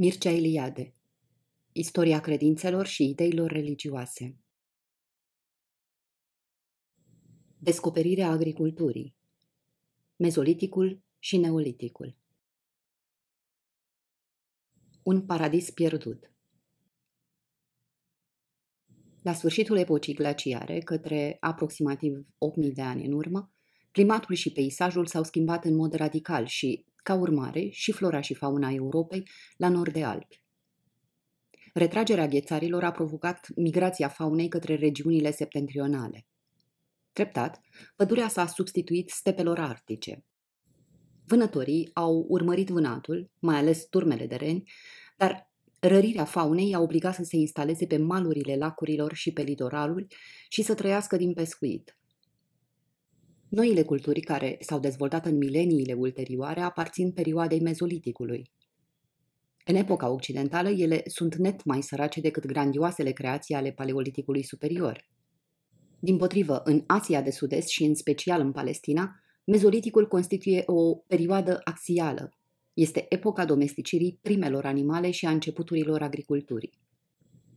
Mircea Eliade Istoria credințelor și ideilor religioase Descoperirea agriculturii Mezoliticul și Neoliticul Un paradis pierdut La sfârșitul epocii glaciare, către aproximativ 8.000 de ani în urmă, climatul și peisajul s-au schimbat în mod radical și ca urmare și flora și fauna Europei la nord de Alpi. Retragerea ghețarilor a provocat migrația faunei către regiunile septentrionale. Treptat, pădurea s-a substituit stepelor arctice. Vânătorii au urmărit vânatul, mai ales turmele de reni, dar rărirea faunei a obligat să se instaleze pe malurile lacurilor și pe litoralul și să trăiască din pescuit. Noile culturi care s-au dezvoltat în mileniile ulterioare aparțin perioadei mezoliticului. În epoca occidentală, ele sunt net mai sărace decât grandioasele creații ale paleoliticului superior. Din potrivă, în Asia de Sud-Est și în special în Palestina, mezoliticul constituie o perioadă axială. Este epoca domesticirii primelor animale și a începuturilor agriculturii.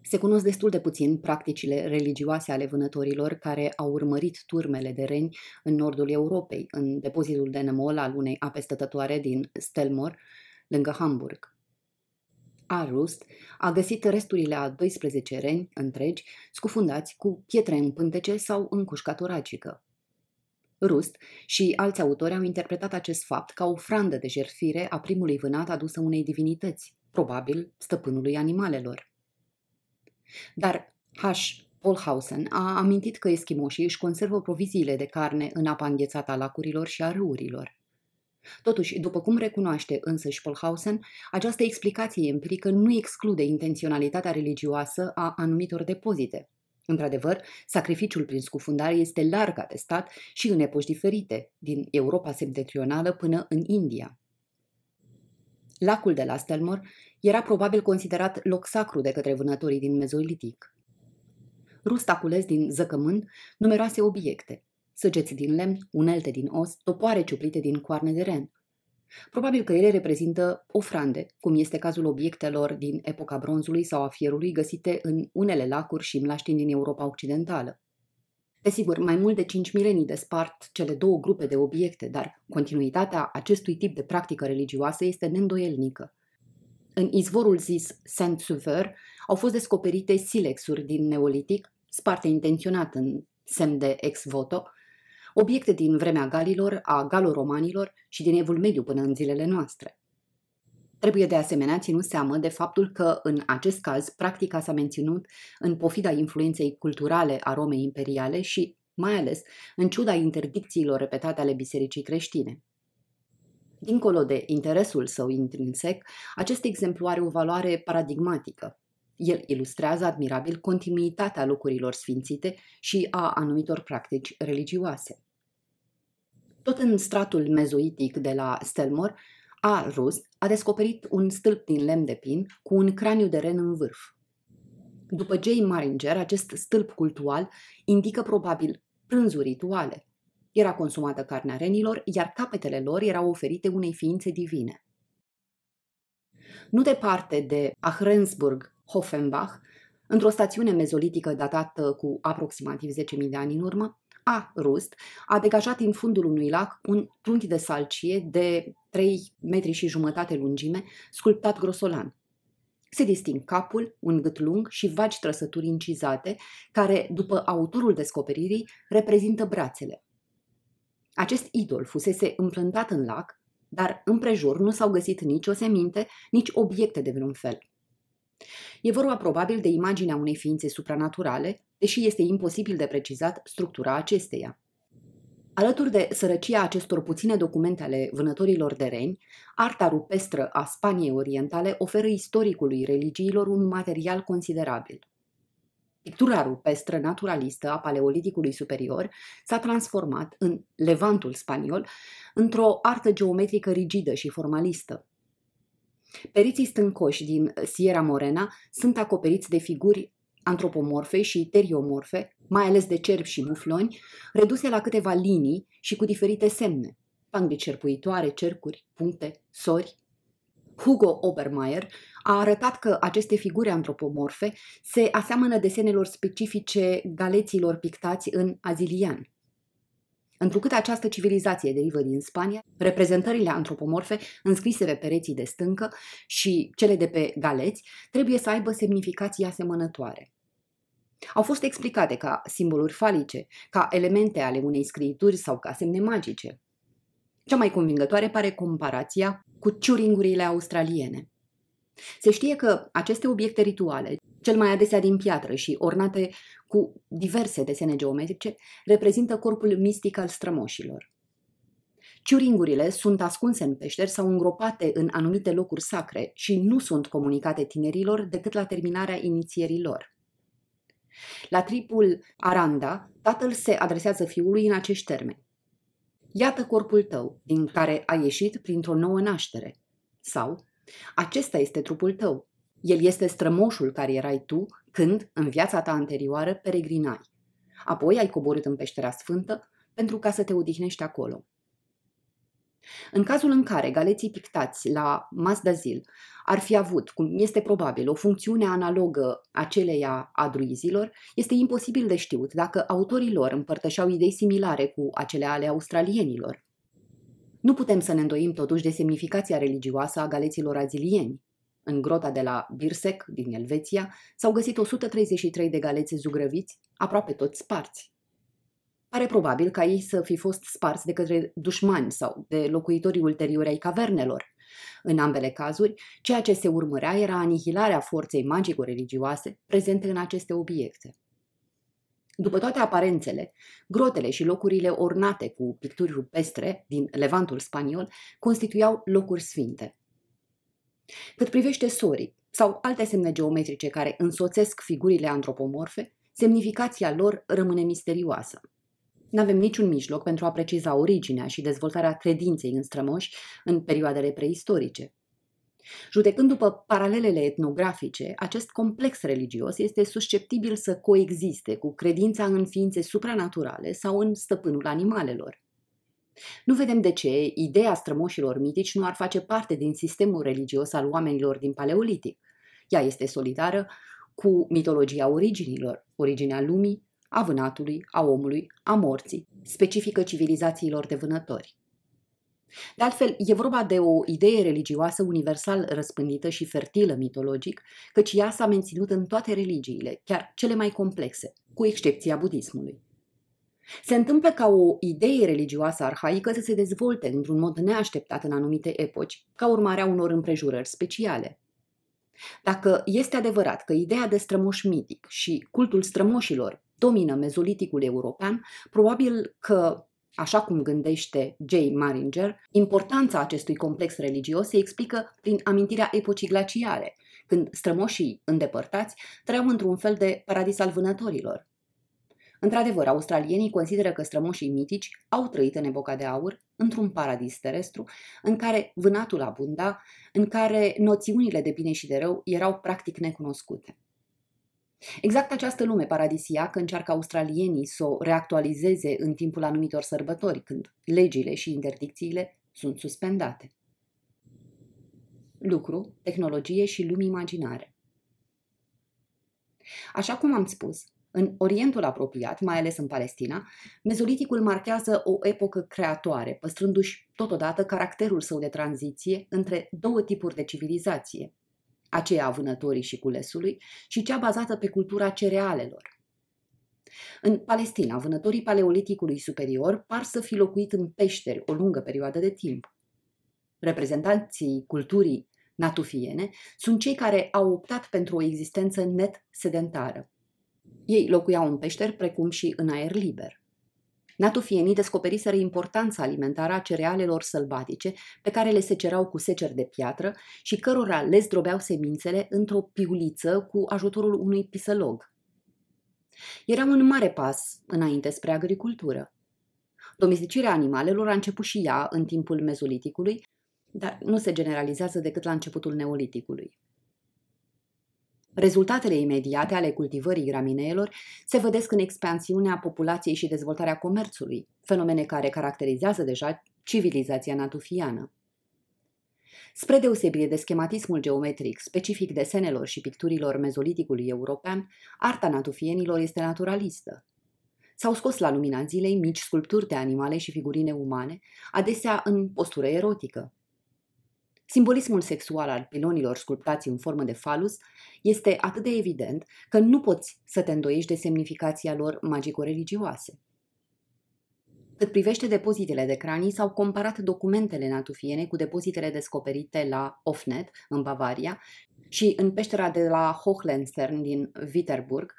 Se cunosc destul de puțin practicile religioase ale vânătorilor care au urmărit turmele de reni în nordul Europei, în depozitul de nemol al unei ape stătătoare din Stelmor, lângă Hamburg. Arust a găsit resturile a 12 reni întregi, scufundați cu pietre în pântece sau în cușca toracică. Rust și alți autori au interpretat acest fapt ca o frandă de jertfire a primului vânat adusă unei divinități, probabil stăpânului animalelor. Dar H. Polhausen a amintit că eschimoșii își conservă proviziile de carne în apa înghețată a lacurilor și a râurilor. Totuși, după cum recunoaște însăși Polhausen, această explicație empirică nu exclude intenționalitatea religioasă a anumitor depozite. Într-adevăr, sacrificiul prin scufundare este larg atestat și în epoși diferite, din Europa septentrională până în India. Lacul de la Stelmor era probabil considerat loc sacru de către vânătorii din mezolitic. cules din zăcământ numeroase obiecte, săgeți din lemn, unelte din os, topoare ciuplite din coarne de ren. Probabil că ele reprezintă ofrande, cum este cazul obiectelor din epoca bronzului sau a fierului găsite în unele lacuri și mlaștini din Europa Occidentală. Desigur, mai mult de 5 milenii despart cele două grupe de obiecte, dar continuitatea acestui tip de practică religioasă este neîndoielnică. În izvorul zis Saint-Sauveur au fost descoperite silexuri din Neolitic, sparte intenționat în semn de ex voto, obiecte din vremea galilor, a galoromanilor și din evul mediu până în zilele noastre. Trebuie de asemenea ținut seamă de faptul că, în acest caz, practica s-a menținut în pofida influenței culturale a Romei imperiale și, mai ales, în ciuda interdicțiilor repetate ale bisericii creștine. Dincolo de interesul său intrinsec, acest exemplu are o valoare paradigmatică. El ilustrează admirabil continuitatea lucrurilor sfințite și a anumitor practici religioase. Tot în stratul mezoitic de la Stelmor, a. Rus a descoperit un stâlp din lemn de pin cu un craniu de ren în vârf. După J. Maringer, acest stâlp cultual indică probabil prânzuri rituale. Era consumată carnea renilor, iar capetele lor erau oferite unei ființe divine. Nu departe de Ahrensburg, Hoffenbach, într-o stațiune mezolitică datată cu aproximativ 10.000 de ani în urmă, A. Rust a degajat din fundul unui lac un trunchi de salcie de 3 metri și jumătate lungime, sculptat grosolan. Se disting capul, un gât lung și vagi trăsături incizate, care, după autorul descoperirii, reprezintă brațele. Acest idol fusese împlântat în lac, dar împrejur nu s-au găsit nici o seminte, nici obiecte de vreun fel. E vorba probabil de imaginea unei ființe supranaturale, deși este imposibil de precizat structura acesteia. Alături de sărăcia acestor puține documente ale vânătorilor de reni, arta rupestră a Spaniei Orientale oferă istoricului religiilor un material considerabil. Pictura rupestră naturalistă a paleoliticului superior s-a transformat în levantul spaniol într-o artă geometrică rigidă și formalistă. Periții stâncoși din Sierra Morena sunt acoperiți de figuri antropomorfe și teriomorfe, mai ales de cerbi și mufloni, reduse la câteva linii și cu diferite semne, pang de cerpuitoare, cercuri, puncte, sori. Hugo Obermeier a arătat că aceste figuri antropomorfe se aseamănă desenelor specifice galeților pictați în azilian. Întrucât această civilizație derivă din Spania, reprezentările antropomorfe înscrise pe pereții de stâncă și cele de pe galeți trebuie să aibă semnificații asemănătoare. Au fost explicate ca simboluri falice, ca elemente ale unei scriituri sau ca semne magice. Cea mai convingătoare pare comparația cu ciuringurile australiene. Se știe că aceste obiecte rituale, cel mai adesea din piatră și ornate cu diverse desene geometrice, reprezintă corpul mistic al strămoșilor. Ciuringurile sunt ascunse în peșteri sau îngropate în anumite locuri sacre și nu sunt comunicate tinerilor decât la terminarea inițierii lor. La tripul Aranda, tatăl se adresează fiului în acești termeni. Iată corpul tău, din care ai ieșit printr-o nouă naștere. Sau, acesta este trupul tău. El este strămoșul care erai tu când, în viața ta anterioară, peregrinai. Apoi ai coborât în peștera sfântă pentru ca să te odihnești acolo. În cazul în care galeții pictați la Mazdazil ar fi avut, cum este probabil, o funcțiune analogă aceleia a druizilor, este imposibil de știut dacă autorii lor împărtășeau idei similare cu acele ale australienilor. Nu putem să ne îndoim totuși de semnificația religioasă a galeților azilieni. În grota de la Birsec, din Elveția, s-au găsit 133 de galețe zugrăviți, aproape toți sparți. Are probabil ca ei să fi fost sparți de către dușmani sau de locuitorii ulteriori ai cavernelor. În ambele cazuri, ceea ce se urmărea era anihilarea forței magico-religioase prezente în aceste obiecte. După toate aparențele, grotele și locurile ornate cu picturi rupestre din Levantul spaniol constituiau locuri sfinte. Cât privește sorii sau alte semne geometrice care însoțesc figurile antropomorfe, semnificația lor rămâne misterioasă. Nu avem niciun mijloc pentru a preciza originea și dezvoltarea credinței în strămoși în perioadele preistorice. Judecând după paralelele etnografice, acest complex religios este susceptibil să coexiste cu credința în ființe supranaturale sau în stăpânul animalelor. Nu vedem de ce ideea strămoșilor mitici nu ar face parte din sistemul religios al oamenilor din Paleolitic. Ea este solidară cu mitologia originilor, originea lumii, a vânatului, a omului, a morții, specifică civilizațiilor de vânători. De altfel, e vorba de o idee religioasă universal răspândită și fertilă mitologic, căci ea s-a menținut în toate religiile, chiar cele mai complexe, cu excepția budismului. Se întâmplă ca o idee religioasă arhaică să se dezvolte într-un mod neașteptat în anumite epoci, ca urmare a unor împrejurări speciale. Dacă este adevărat că ideea de strămoș mitic și cultul strămoșilor domină mezoliticul european, probabil că Așa cum gândește J. Maringer, importanța acestui complex religios se explică prin amintirea epocii glaciare, când strămoșii îndepărtați trăiau într-un fel de paradis al vânătorilor. Într-adevăr, australienii consideră că strămoșii mitici au trăit în epoca de aur, într-un paradis terestru, în care vânatul abunda, în care noțiunile de bine și de rău erau practic necunoscute. Exact această lume paradisiacă încearcă australienii să o reactualizeze în timpul anumitor sărbători, când legile și interdicțiile sunt suspendate. Lucru, tehnologie și lumi imaginare. Așa cum am spus, în Orientul apropiat, mai ales în Palestina, mezoliticul marchează o epocă creatoare, păstrându-și totodată caracterul său de tranziție între două tipuri de civilizație, aceea a vânătorii și culesului, și cea bazată pe cultura cerealelor. În Palestina, vânătorii paleoliticului superior par să fi locuit în peșteri o lungă perioadă de timp. Reprezentanții culturii natufiene sunt cei care au optat pentru o existență net sedentară. Ei locuiau în peșteri precum și în aer liber. Natufienii descoperiseră importanța alimentară a cerealelor sălbatice pe care le secerau cu seceri de piatră și cărora le zdrobeau semințele într-o piuliță cu ajutorul unui pisălog. Era un mare pas înainte spre agricultură. Domesticirea animalelor a început și ea în timpul mezoliticului, dar nu se generalizează decât la începutul neoliticului. Rezultatele imediate ale cultivării gramineelor se vedesc în expansiunea populației și dezvoltarea comerțului, fenomene care caracterizează deja civilizația natufiană. Spre deosebire de schematismul geometric specific desenelor și picturilor mezoliticului european, arta natufienilor este naturalistă. S-au scos la lumina zilei mici sculpturi de animale și figurine umane, adesea în postură erotică, Simbolismul sexual al pilonilor sculptați în formă de falus este atât de evident că nu poți să te îndoiești de semnificația lor magico-religioase. Cât privește depozitele de cranii, s-au comparat documentele natufiene cu depozitele descoperite la Ofnet, în Bavaria, și în peștera de la Hochlenstern din Viterburg.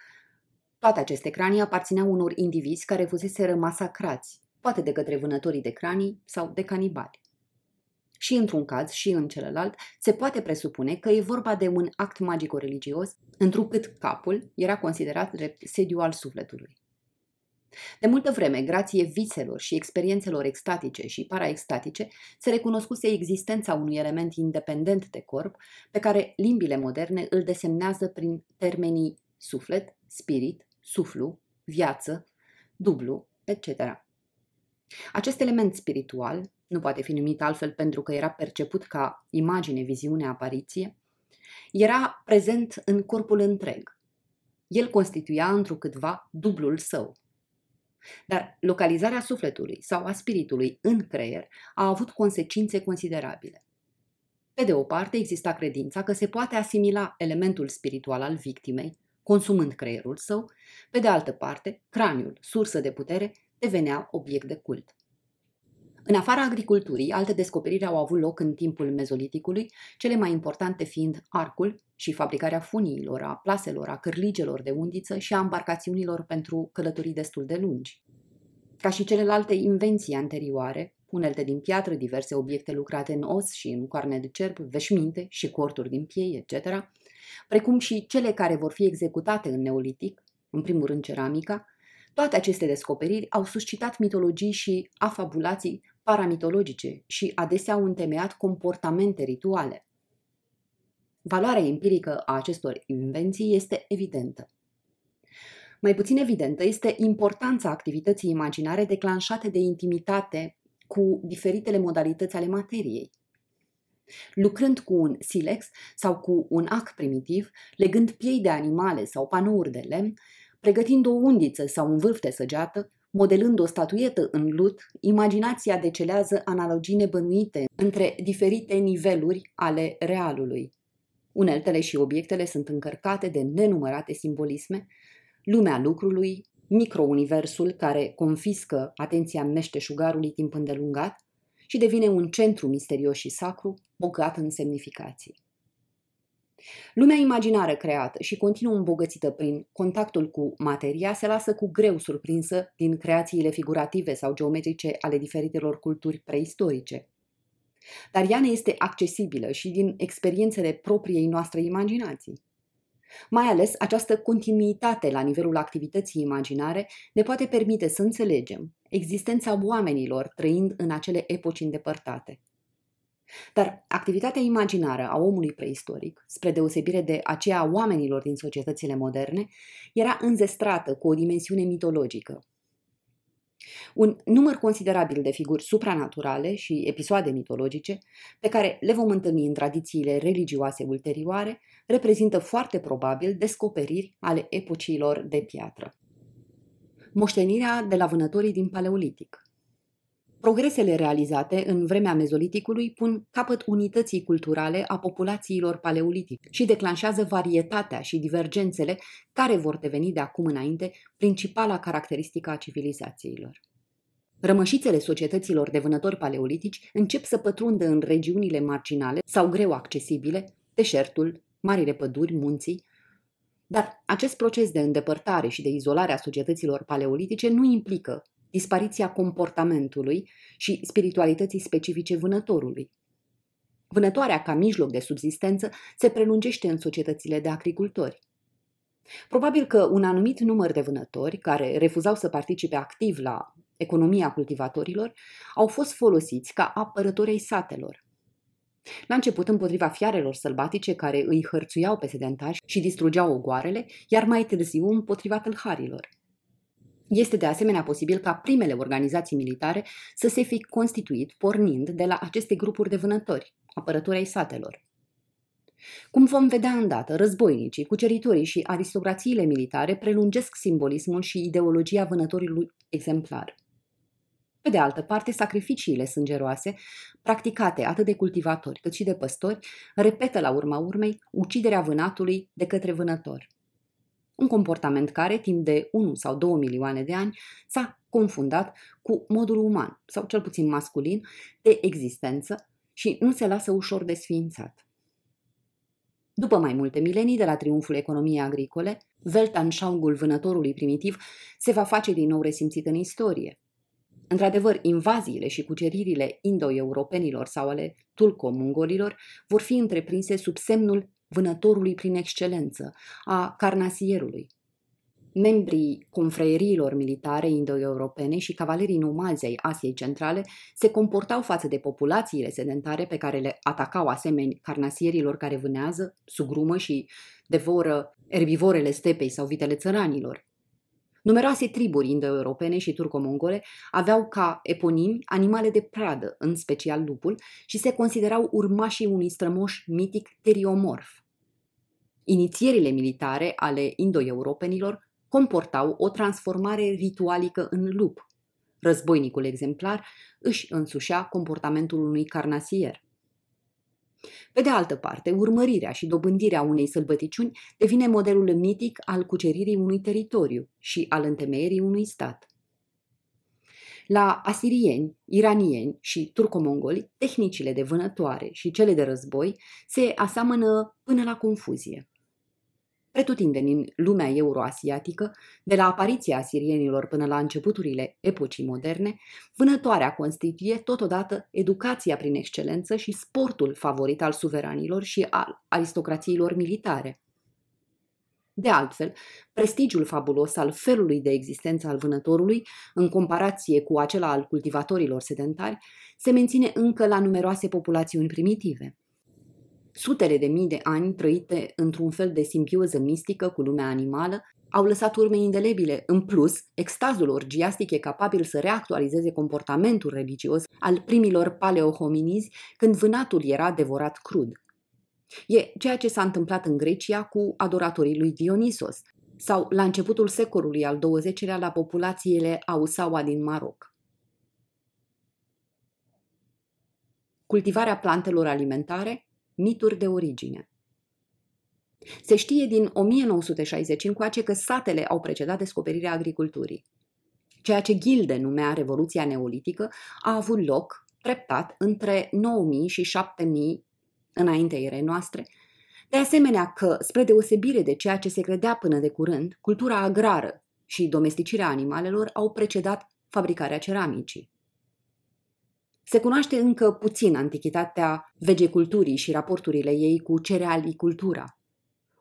Toate aceste cranii aparțineau unor indivizi care fusese masacrați, poate de către vânătorii de cranii sau de canibali și într-un caz și în celălalt, se poate presupune că e vorba de un act magico-religios, întrucât capul era considerat drept sediu al sufletului. De multă vreme, grație viselor și experiențelor extatice și paraextatice, se recunoscuse existența unui element independent de corp, pe care limbile moderne îl desemnează prin termenii suflet, spirit, suflu, viață, dublu, etc. Acest element spiritual, nu poate fi numit altfel pentru că era perceput ca imagine, viziune, apariție, era prezent în corpul întreg. El constituia întrucâtva dublul său. Dar localizarea sufletului sau a spiritului în creier a avut consecințe considerabile. Pe de o parte, exista credința că se poate asimila elementul spiritual al victimei, consumând creierul său, pe de altă parte, craniul, sursă de putere, devenea obiect de cult. În afara agriculturii, alte descoperiri au avut loc în timpul mezoliticului, cele mai importante fiind arcul și fabricarea funiilor, a plaselor, a cârligelor de undiță și a embarcațiunilor pentru călătorii destul de lungi. Ca și celelalte invenții anterioare, unelte din piatră, diverse obiecte lucrate în os și în coarne de cerb, veșminte și corturi din piei, etc., precum și cele care vor fi executate în neolitic, în primul rând ceramica, toate aceste descoperiri au suscitat mitologii și afabulații paramitologice și adesea au întemeiat comportamente rituale. Valoarea empirică a acestor invenții este evidentă. Mai puțin evidentă este importanța activității imaginare declanșate de intimitate cu diferitele modalități ale materiei. Lucrând cu un silex sau cu un ac primitiv, legând piei de animale sau panouri de lemn, pregătind o undiță sau un vârf de săgeată, Modelând o statuietă în lut, imaginația decelează analogii nebănuite între diferite niveluri ale realului. Uneltele și obiectele sunt încărcate de nenumărate simbolisme, lumea lucrului, microuniversul care confiscă atenția meșteșugarului timp îndelungat și devine un centru misterios și sacru, bogat în semnificații. Lumea imaginară creată și continuu îmbogățită prin contactul cu materia se lasă cu greu surprinsă din creațiile figurative sau geometrice ale diferitelor culturi preistorice. Dar ea ne este accesibilă și din experiențele propriei noastre imaginații. Mai ales această continuitate la nivelul activității imaginare ne poate permite să înțelegem existența oamenilor trăind în acele epoci îndepărtate – dar activitatea imaginară a omului preistoric, spre deosebire de aceea a oamenilor din societățile moderne, era înzestrată cu o dimensiune mitologică. Un număr considerabil de figuri supranaturale și episoade mitologice, pe care le vom întâlni în tradițiile religioase ulterioare, reprezintă foarte probabil descoperiri ale epociilor de piatră. Moștenirea de la vânătorii din Paleolitic Progresele realizate în vremea mezoliticului pun capăt unității culturale a populațiilor paleolitice și declanșează varietatea și divergențele care vor deveni de acum înainte principala caracteristică a civilizațiilor. Rămășițele societăților de vânători paleolitici încep să pătrundă în regiunile marginale sau greu accesibile, deșertul, marile păduri, munții, dar acest proces de îndepărtare și de izolare a societăților paleolitice nu implică dispariția comportamentului și spiritualității specifice vânătorului. Vânătoarea ca mijloc de subsistență se prelungește în societățile de agricultori. Probabil că un anumit număr de vânători care refuzau să participe activ la economia cultivatorilor au fost folosiți ca apărători satelor. La început împotriva fiarelor sălbatice care îi hărțuiau pe sedentari și distrugeau ogoarele, iar mai târziu împotriva tâlharilor – este de asemenea posibil ca primele organizații militare să se fi constituit pornind de la aceste grupuri de vânători, apărători ai satelor. Cum vom vedea îndată, războinicii, cuceritorii și aristocrațiile militare prelungesc simbolismul și ideologia vânătorului exemplar. Pe de altă parte, sacrificiile sângeroase, practicate atât de cultivatori cât și de păstori, repetă la urma urmei uciderea vânatului de către vânători. Un comportament care, timp de 1 sau 2 milioane de ani, s-a confundat cu modul uman, sau cel puțin masculin, de existență și nu se lasă ușor desființat. După mai multe milenii de la triumful economiei agricole, Weltanschauung-ul vânătorului primitiv se va face din nou resimțit în istorie. Într-adevăr, invaziile și cuceririle indo-europenilor sau ale tulco mungolilor vor fi întreprinse sub semnul vânătorului prin excelență, a carnasierului. Membrii confraeriilor militare indo-europene și cavalerii nomazi ai Asiei Centrale se comportau față de populațiile sedentare pe care le atacau asemeni carnasierilor care vânează, sugrumă și devoră erbivorele stepei sau vitele țăranilor. Numeroase triburi indo-europene și turco-mongole aveau ca eponimi animale de pradă, în special lupul, și se considerau urmașii unui strămoș mitic teriomorf. Inițierile militare ale indo-europenilor comportau o transformare ritualică în lup. Războinicul exemplar își însușea comportamentul unui carnasier. Pe de altă parte, urmărirea și dobândirea unei sălbăticiuni devine modelul mitic al cuceririi unui teritoriu și al întemeierii unui stat. La asirieni, iranieni și turcomongoli, tehnicile de vânătoare și cele de război se asemănă până la confuzie pretutindeni în lumea euroasiatică, de la apariția asirienilor până la începuturile epocii moderne, vânătoarea constituie totodată educația prin excelență și sportul favorit al suveranilor și al aristocrațiilor militare. De altfel, prestigiul fabulos al felului de existență al vânătorului, în comparație cu acela al cultivatorilor sedentari, se menține încă la numeroase populațiuni primitive sutele de mii de ani trăite într-un fel de simbioză mistică cu lumea animală, au lăsat urme indelebile. În plus, extazul orgiastic e capabil să reactualizeze comportamentul religios al primilor paleohominizi când vânatul era devorat crud. E ceea ce s-a întâmplat în Grecia cu adoratorii lui Dionisos sau la începutul secolului al XX-lea la populațiile Ausawa din Maroc. Cultivarea plantelor alimentare Mituri de origine Se știe din 1960 încoace că satele au precedat descoperirea agriculturii. Ceea ce Gilde numea Revoluția Neolitică a avut loc, treptat, între 9000 și 7000 înaintea erei noastre, de asemenea că, spre deosebire de ceea ce se credea până de curând, cultura agrară și domesticirea animalelor au precedat fabricarea ceramicii. Se cunoaște încă puțin antichitatea vegeculturii și raporturile ei cu cerealicultura.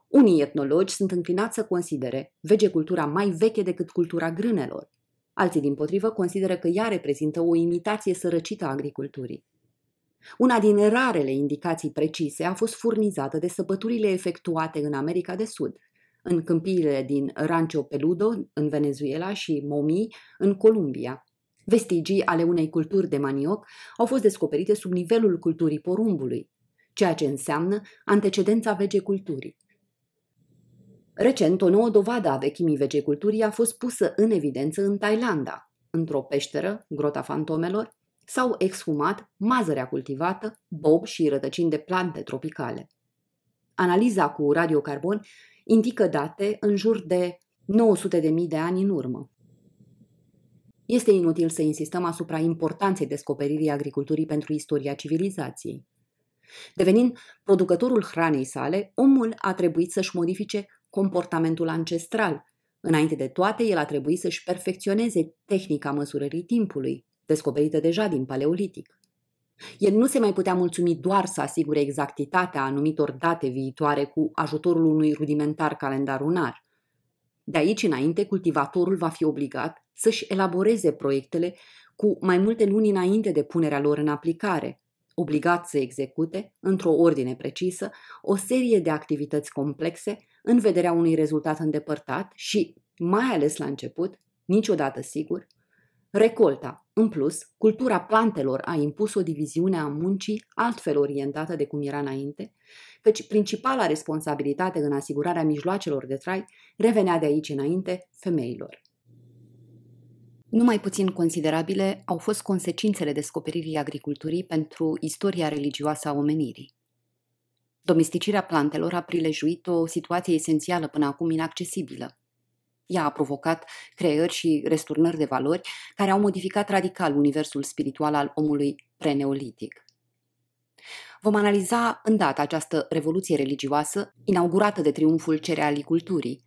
Unii etnologi sunt înclinați să considere vegecultura mai veche decât cultura grânelor. Alții, din potrivă, consideră că ea reprezintă o imitație sărăcită a agriculturii. Una din rarele indicații precise a fost furnizată de săpăturile efectuate în America de Sud, în câmpiile din Rancho Peludo, în Venezuela, și Momi, în Columbia, Vestigii ale unei culturi de manioc au fost descoperite sub nivelul culturii porumbului, ceea ce înseamnă antecedența vegeculturii. Recent, o nouă dovadă a vechimii vegeculturii a fost pusă în evidență în Thailanda. Într-o peșteră, grota fantomelor, s-au exhumat mazărea cultivată, bob și rădăcini de plante tropicale. Analiza cu radiocarbon indică date în jur de 900.000 de ani în urmă. Este inutil să insistăm asupra importanței descoperirii agriculturii pentru istoria civilizației. Devenind producătorul hranei sale, omul a trebuit să-și modifice comportamentul ancestral. Înainte de toate, el a trebuit să-și perfecționeze tehnica măsurării timpului, descoperită deja din paleolitic. El nu se mai putea mulțumi doar să asigure exactitatea anumitor date viitoare cu ajutorul unui rudimentar calendar lunar. De aici înainte, cultivatorul va fi obligat să-și elaboreze proiectele cu mai multe luni înainte de punerea lor în aplicare, obligat să execute, într-o ordine precisă, o serie de activități complexe în vederea unui rezultat îndepărtat și, mai ales la început, niciodată sigur, Recolta. În plus, cultura plantelor a impus o diviziune a muncii altfel orientată de cum era înainte, căci principala responsabilitate în asigurarea mijloacelor de trai revenea de aici înainte femeilor. Numai puțin considerabile au fost consecințele descoperirii agriculturii pentru istoria religioasă a omenirii. Domesticirea plantelor a prilejuit o situație esențială până acum inaccesibilă, ea a provocat creări și resturnări de valori care au modificat radical universul spiritual al omului preneolitic. Vom analiza îndată această revoluție religioasă inaugurată de triumful cerealiculturii.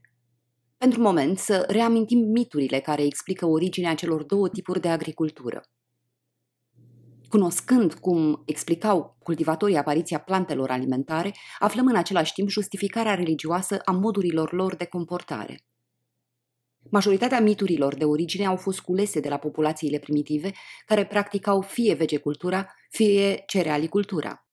Pentru moment să reamintim miturile care explică originea celor două tipuri de agricultură. Cunoscând cum explicau cultivatorii apariția plantelor alimentare, aflăm în același timp justificarea religioasă a modurilor lor de comportare. Majoritatea miturilor de origine au fost culese de la populațiile primitive care practicau fie vegecultura, fie cerealicultura.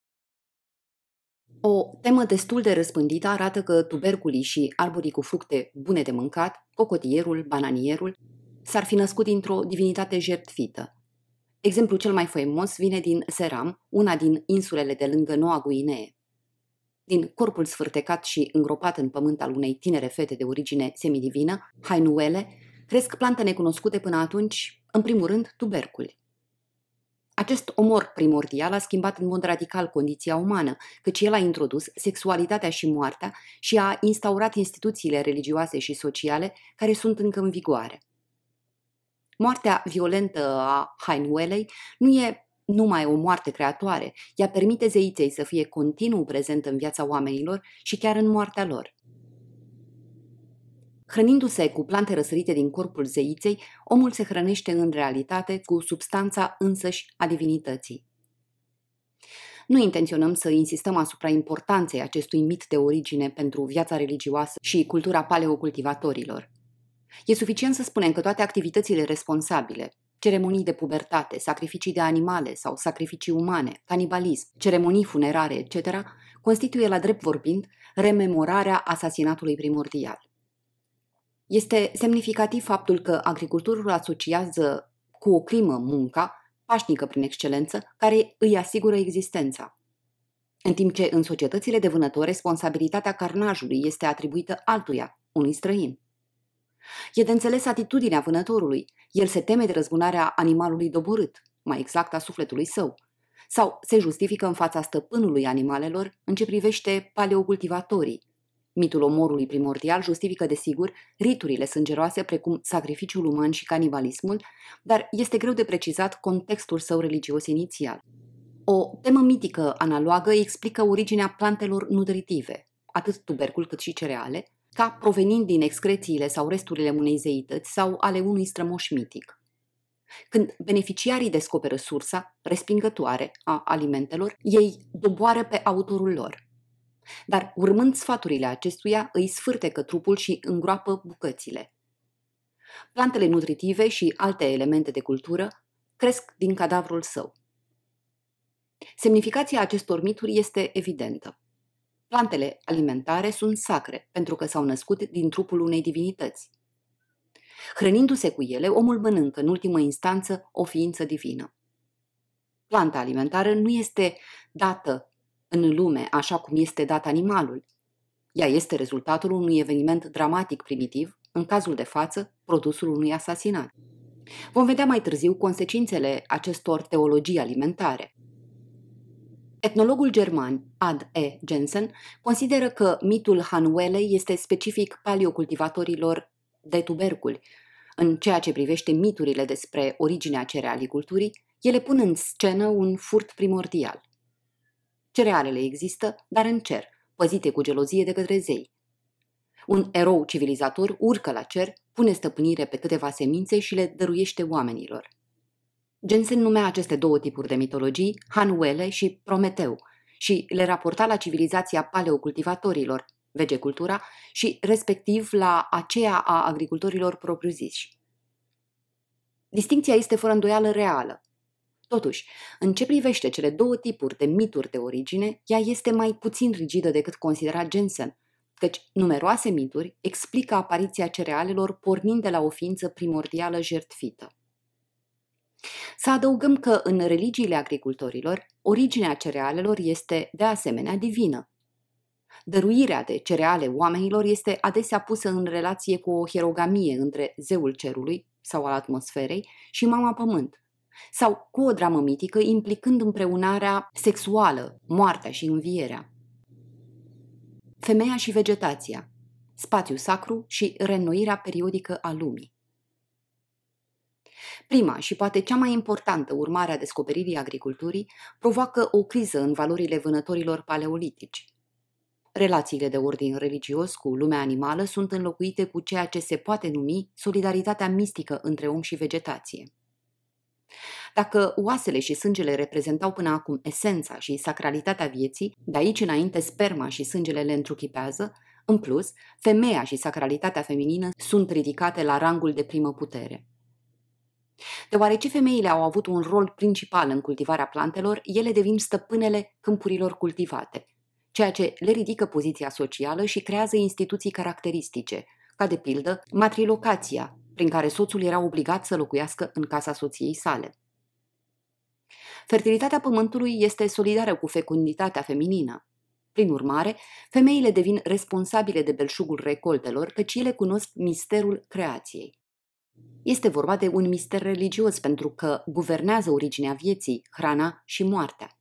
O temă destul de răspândită arată că tuberculii și arborii cu fructe bune de mâncat, cocotierul, bananierul, s-ar fi născut dintr-o divinitate jertfită. Exemplul cel mai faimos vine din Seram, una din insulele de lângă Noua Guinee. Din corpul sfârtecat și îngropat în pământ al unei tinere fete de origine semidivină, hainuele, cresc plante necunoscute până atunci, în primul rând, tuberculi. Acest omor primordial a schimbat în mod radical condiția umană, căci el a introdus sexualitatea și moartea și a instaurat instituțiile religioase și sociale care sunt încă în vigoare. Moartea violentă a Hainuelei nu e numai o moarte creatoare. Ea permite zeiței să fie continuu prezent în viața oamenilor și chiar în moartea lor. Hrănindu-se cu plante răsărite din corpul zeiței, omul se hrănește în realitate cu substanța însăși a divinității. Nu intenționăm să insistăm asupra importanței acestui mit de origine pentru viața religioasă și cultura paleocultivatorilor. E suficient să spunem că toate activitățile responsabile, ceremonii de pubertate, sacrificii de animale sau sacrificii umane, canibalism, ceremonii funerare, etc., constituie la drept vorbind rememorarea asasinatului primordial. Este semnificativ faptul că agricultorul asociază cu o crimă munca, pașnică prin excelență, care îi asigură existența. În timp ce în societățile de vânători responsabilitatea carnajului este atribuită altuia, unui străin. E de înțeles atitudinea vânătorului. El se teme de răzbunarea animalului doborât, mai exact a sufletului său, sau se justifică în fața stăpânului animalelor în ce privește paleocultivatorii. Mitul omorului primordial justifică, desigur, riturile sângeroase precum sacrificiul uman și canibalismul, dar este greu de precizat contextul său religios inițial. O temă mitică analogă explică originea plantelor nutritive, atât tubercul cât și cereale, ca provenind din excrețiile sau resturile unei zeități sau ale unui strămoș mitic. Când beneficiarii descoperă sursa respingătoare a alimentelor, ei doboară pe autorul lor. Dar urmând sfaturile acestuia, îi sfârtecă trupul și îngroapă bucățile. Plantele nutritive și alte elemente de cultură cresc din cadavrul său. Semnificația acestor mituri este evidentă. Plantele alimentare sunt sacre pentru că s-au născut din trupul unei divinități. Hrănindu-se cu ele, omul mănâncă, în ultimă instanță, o ființă divină. Planta alimentară nu este dată în lume așa cum este dat animalul. Ea este rezultatul unui eveniment dramatic primitiv, în cazul de față, produsul unui asasinat. Vom vedea mai târziu consecințele acestor teologii alimentare. Etnologul german Ad E. Jensen consideră că mitul Hanuelei este specific paleocultivatorilor de tuberculi. În ceea ce privește miturile despre originea culturii, ele pun în scenă un furt primordial. Cerealele există, dar în cer, păzite cu gelozie de către zei. Un erou civilizator urcă la cer, pune stăpânire pe câteva semințe și le dăruiește oamenilor. Jensen numea aceste două tipuri de mitologii Hanuele și Prometeu și le raporta la civilizația paleocultivatorilor, vegecultura, și respectiv la aceea a agricultorilor propriu-ziși. Distincția este fără îndoială reală. Totuși, în ce privește cele două tipuri de mituri de origine, ea este mai puțin rigidă decât considera Jensen, căci numeroase mituri explică apariția cerealelor pornind de la o ființă primordială jertfită. Să adăugăm că în religiile agricultorilor, originea cerealelor este de asemenea divină. Dăruirea de cereale oamenilor este adesea pusă în relație cu o hierogamie între zeul cerului sau al atmosferei și mama pământ, sau cu o dramă mitică implicând împreunarea sexuală, moartea și învierea. Femeia și vegetația, spațiu sacru și reînnoirea periodică a lumii. Prima și poate cea mai importantă urmare a descoperirii agriculturii provoacă o criză în valorile vânătorilor paleolitici. Relațiile de ordin religios cu lumea animală sunt înlocuite cu ceea ce se poate numi solidaritatea mistică între om și vegetație. Dacă oasele și sângele reprezentau până acum esența și sacralitatea vieții, de aici înainte sperma și sângele le întruchipează, în plus, femeia și sacralitatea feminină sunt ridicate la rangul de primă putere. Deoarece femeile au avut un rol principal în cultivarea plantelor, ele devin stăpânele câmpurilor cultivate, ceea ce le ridică poziția socială și creează instituții caracteristice, ca de pildă matrilocația, prin care soțul era obligat să locuiască în casa soției sale. Fertilitatea pământului este solidară cu fecunditatea feminină. Prin urmare, femeile devin responsabile de belșugul recoltelor, căci ele cunosc misterul creației. Este vorba de un mister religios pentru că guvernează originea vieții, hrana și moartea.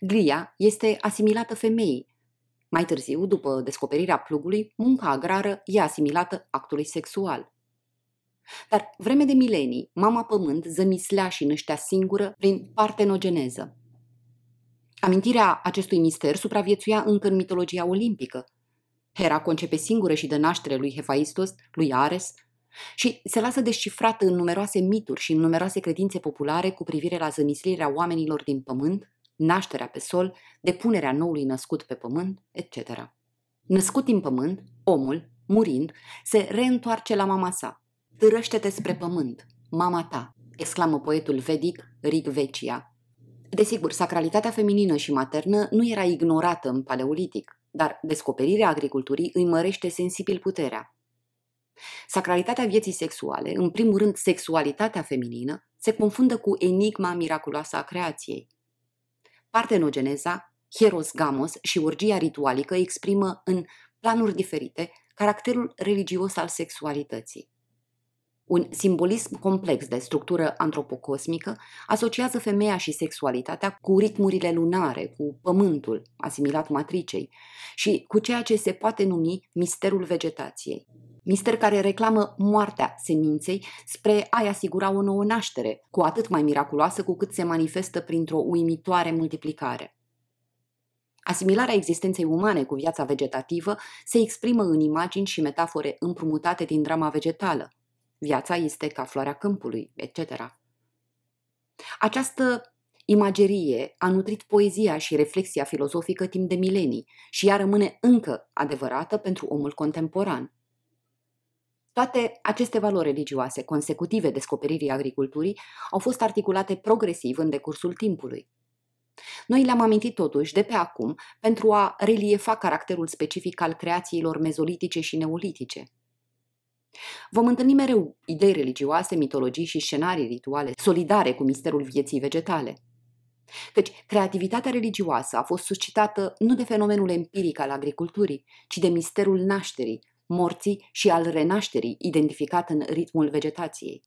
Glia este asimilată femeii. Mai târziu, după descoperirea plugului, munca agrară e asimilată actului sexual. Dar vreme de milenii, mama pământ zămislea și năștea singură prin partenogeneză. Amintirea acestui mister supraviețuia încă în mitologia olimpică. Hera concepe singură și de naștere lui Hefaistos, lui Ares, și se lasă descifrat în numeroase mituri și în numeroase credințe populare cu privire la zămislirea oamenilor din pământ, nașterea pe sol, depunerea noului născut pe pământ, etc. Născut din pământ, omul, murind, se reîntoarce la mama sa. Târăște-te spre pământ, mama ta, exclamă poetul vedic Rig Vecia. Desigur, sacralitatea feminină și maternă nu era ignorată în paleolitic, dar descoperirea agriculturii îi mărește sensibil puterea. Sacralitatea vieții sexuale, în primul rând sexualitatea feminină, se confundă cu enigma miraculoasă a creației. Partenogeneza, hierosgamos și urgia ritualică exprimă în planuri diferite caracterul religios al sexualității. Un simbolism complex de structură antropocosmică asociază femeia și sexualitatea cu ritmurile lunare, cu pământul, asimilat matricei, și cu ceea ce se poate numi misterul vegetației mister care reclamă moartea seminței spre a-i asigura o nouă naștere, cu atât mai miraculoasă cu cât se manifestă printr-o uimitoare multiplicare. Asimilarea existenței umane cu viața vegetativă se exprimă în imagini și metafore împrumutate din drama vegetală. Viața este ca floarea câmpului, etc. Această Imagerie a nutrit poezia și reflexia filozofică timp de milenii și ea rămâne încă adevărată pentru omul contemporan. Toate aceste valori religioase, consecutive descoperirii agriculturii, au fost articulate progresiv în decursul timpului. Noi le-am amintit totuși de pe acum pentru a reliefa caracterul specific al creațiilor mezolitice și neolitice. Vom întâlni mereu idei religioase, mitologii și scenarii rituale solidare cu misterul vieții vegetale. Căci creativitatea religioasă a fost suscitată nu de fenomenul empiric al agriculturii, ci de misterul nașterii, morții și al renașterii, identificat în ritmul vegetației.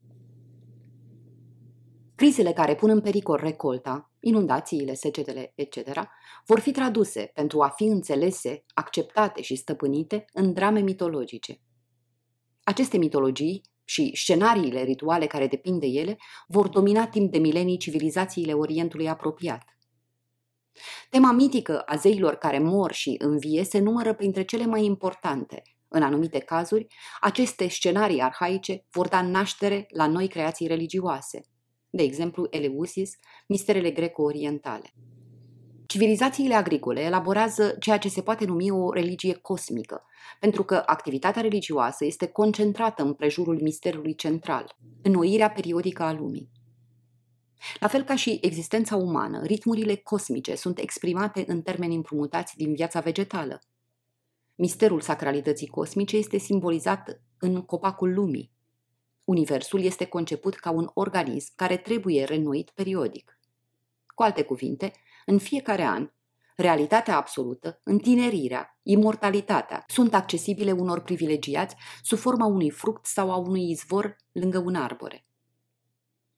Crizele care pun în pericol recolta, inundațiile, secetele, etc., vor fi traduse pentru a fi înțelese, acceptate și stăpânite în drame mitologice. Aceste mitologii și scenariile rituale care depind de ele vor domina timp de milenii civilizațiile Orientului apropiat. Tema mitică a zeilor care mor și învie se numără printre cele mai importante, în anumite cazuri, aceste scenarii arhaice vor da naștere la noi creații religioase, de exemplu Eleusis, misterele greco-orientale. Civilizațiile agricole elaborează ceea ce se poate numi o religie cosmică, pentru că activitatea religioasă este concentrată în prejurul misterului central, înnoirea periodică a lumii. La fel ca și existența umană, ritmurile cosmice sunt exprimate în termeni împrumutați din viața vegetală, Misterul sacralității cosmice este simbolizat în copacul lumii. Universul este conceput ca un organism care trebuie renuit periodic. Cu alte cuvinte, în fiecare an, realitatea absolută, întinerirea, imortalitatea sunt accesibile unor privilegiați sub forma unui fruct sau a unui izvor lângă un arbore.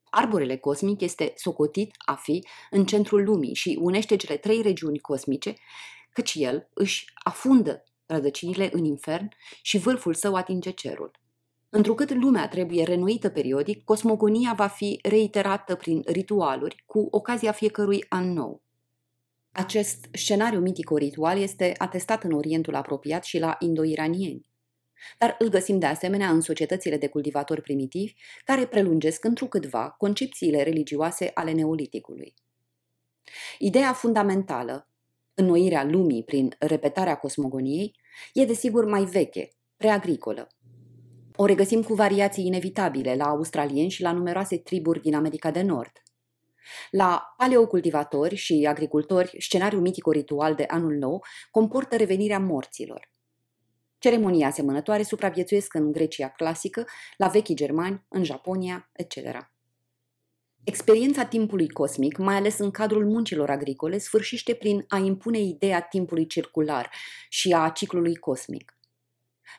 Arborele cosmic este socotit a fi în centrul lumii și unește cele trei regiuni cosmice, căci el își afundă rădăcinile în infern și vârful său atinge cerul. Întrucât lumea trebuie renuită periodic, cosmogonia va fi reiterată prin ritualuri cu ocazia fiecărui an nou. Acest scenariu mitico-ritual este atestat în Orientul apropiat și la indo-iranieni, dar îl găsim de asemenea în societățile de cultivatori primitivi care prelungesc întrucâtva concepțiile religioase ale neoliticului. Ideea fundamentală înnoirea lumii prin repetarea cosmogoniei, e desigur mai veche, preagricolă. O regăsim cu variații inevitabile la australieni și la numeroase triburi din America de Nord. La paleocultivatori și agricultori, scenariul mitico-ritual de anul nou comportă revenirea morților. Ceremonii asemănătoare supraviețuiesc în Grecia clasică, la vechii germani, în Japonia, etc. Experiența timpului cosmic, mai ales în cadrul muncilor agricole, sfârșește prin a impune ideea timpului circular și a ciclului cosmic.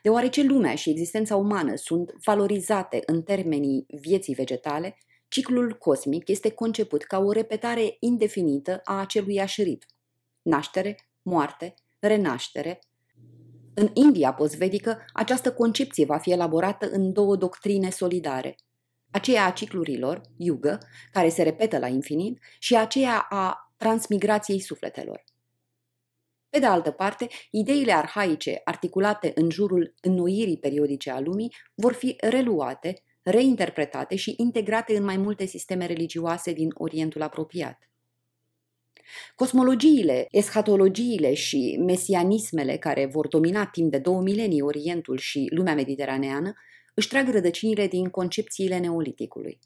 Deoarece lumea și existența umană sunt valorizate în termenii vieții vegetale, ciclul cosmic este conceput ca o repetare indefinită a acelui așerit. Naștere, moarte, renaștere. În India postvedică, această concepție va fi elaborată în două doctrine solidare – aceea a ciclurilor, iugă, care se repetă la infinit, și aceea a transmigrației sufletelor. Pe de altă parte, ideile arhaice articulate în jurul înnoirii periodice a lumii vor fi reluate, reinterpretate și integrate în mai multe sisteme religioase din Orientul apropiat. Cosmologiile, eschatologiile și mesianismele care vor domina timp de două milenii Orientul și lumea mediteraneană își trag rădăcinile din concepțiile neoliticului.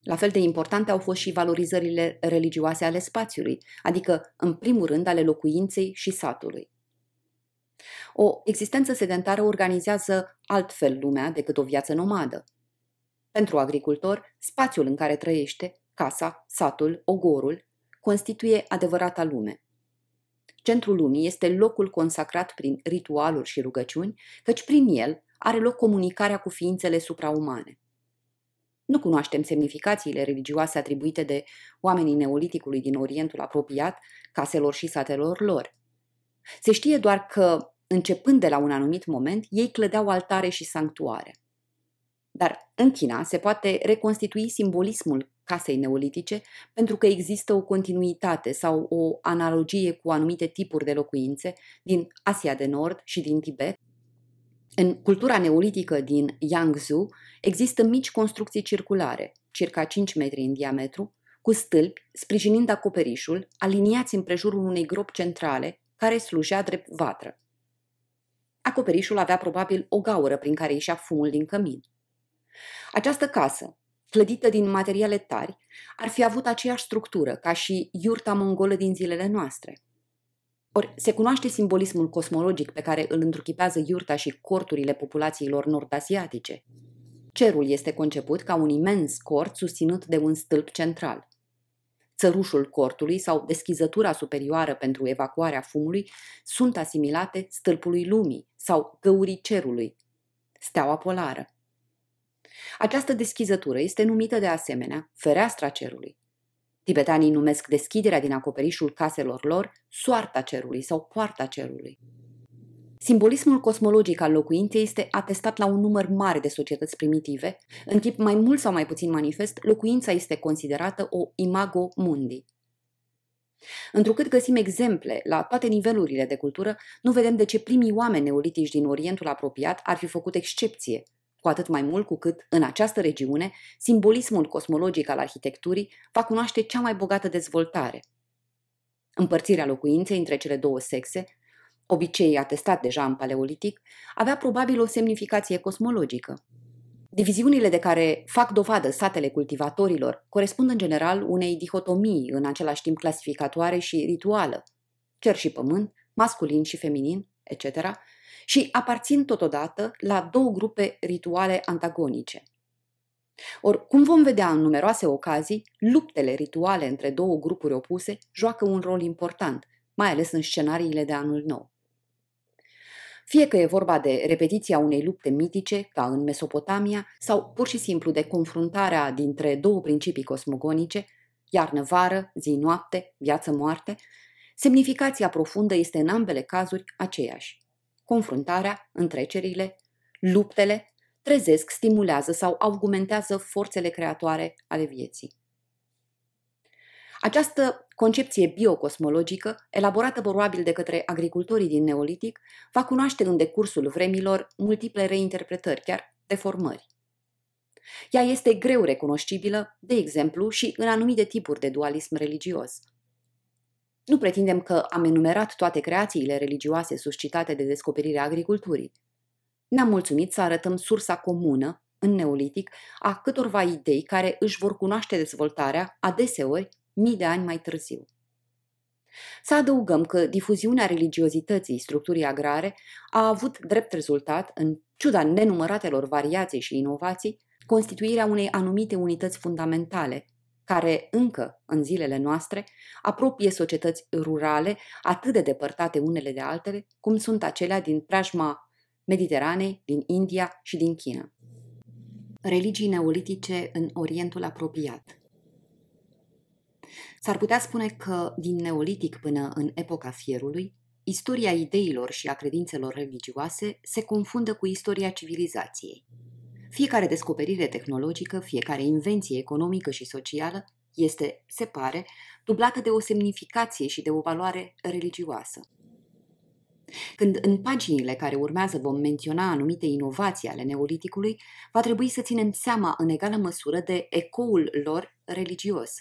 La fel de importante au fost și valorizările religioase ale spațiului, adică, în primul rând, ale locuinței și satului. O existență sedentară organizează altfel lumea decât o viață nomadă. Pentru agricultor, spațiul în care trăiește, casa, satul, ogorul, constituie adevărata lume. Centrul lumii este locul consacrat prin ritualuri și rugăciuni, căci prin el are loc comunicarea cu ființele supraumane. Nu cunoaștem semnificațiile religioase atribuite de oamenii neoliticului din Orientul apropiat caselor și satelor lor. Se știe doar că, începând de la un anumit moment, ei clădeau altare și sanctuare. Dar în China se poate reconstitui simbolismul casei neolitice pentru că există o continuitate sau o analogie cu anumite tipuri de locuințe din Asia de Nord și din Tibet, în cultura neolitică din Yangzhou există mici construcții circulare, circa 5 metri în diametru, cu stâlpi sprijinind acoperișul, aliniați în prejurul unei gropi centrale care slujea drept vatră. Acoperișul avea probabil o gaură prin care ieșea fumul din cămin. Această casă, clădită din materiale tari, ar fi avut aceeași structură ca și iurta mongolă din zilele noastre – ori se cunoaște simbolismul cosmologic pe care îl întruchipează iurta și corturile populațiilor nord-asiatice. Cerul este conceput ca un imens cort susținut de un stâlp central. Țărușul cortului sau deschizătura superioară pentru evacuarea fumului sunt asimilate stâlpului lumii sau găurii cerului, steaua polară. Această deschizătură este numită de asemenea fereastra cerului Tibetanii numesc deschiderea din acoperișul caselor lor soarta cerului sau poarta cerului. Simbolismul cosmologic al locuinței este atestat la un număr mare de societăți primitive. În tip mai mult sau mai puțin manifest, locuința este considerată o imago mundi. Întrucât găsim exemple la toate nivelurile de cultură, nu vedem de ce primii oameni neolitici din Orientul apropiat ar fi făcut excepție, cu atât mai mult cu cât, în această regiune, simbolismul cosmologic al arhitecturii va cunoaște cea mai bogată dezvoltare. Împărțirea locuinței între cele două sexe, obicei atestat deja în paleolitic, avea probabil o semnificație cosmologică. Diviziunile de care fac dovadă satele cultivatorilor corespund în general unei dihotomii, în același timp clasificatoare și rituală. Cer și pământ, masculin și feminin, etc., și aparțin totodată la două grupe rituale antagonice. Or, cum vom vedea în numeroase ocazii, luptele rituale între două grupuri opuse joacă un rol important, mai ales în scenariile de anul nou. Fie că e vorba de repetiția unei lupte mitice, ca în Mesopotamia, sau pur și simplu de confruntarea dintre două principii cosmogonice, iarnă-vară, zi-noapte, viață-moarte, semnificația profundă este în ambele cazuri aceeași confruntarea, întrecerile, luptele, trezesc, stimulează sau augmentează forțele creatoare ale vieții. Această concepție biocosmologică, elaborată probabil de către agricultorii din Neolitic, va cunoaște în decursul vremilor multiple reinterpretări, chiar deformări. Ea este greu recunoscibilă, de exemplu, și în anumite tipuri de dualism religios – nu pretindem că am enumerat toate creațiile religioase suscitate de descoperirea agriculturii. Ne-am mulțumit să arătăm sursa comună, în neolitic, a câtorva idei care își vor cunoaște dezvoltarea, adeseori, mii de ani mai târziu. Să adăugăm că difuziunea religiozității structurii agrare a avut drept rezultat, în ciuda nenumăratelor variații și inovații, constituirea unei anumite unități fundamentale, care încă în zilele noastre apropie societăți rurale atât de depărtate unele de altele cum sunt acelea din preajma Mediteranei, din India și din China. Religii neolitice în Orientul apropiat S-ar putea spune că din neolitic până în epoca fierului, istoria ideilor și a credințelor religioase se confundă cu istoria civilizației. Fiecare descoperire tehnologică, fiecare invenție economică și socială este, se pare, dublată de o semnificație și de o valoare religioasă. Când în paginile care urmează vom menționa anumite inovații ale neoliticului, va trebui să ținem seama în egală măsură de ecoul lor religios.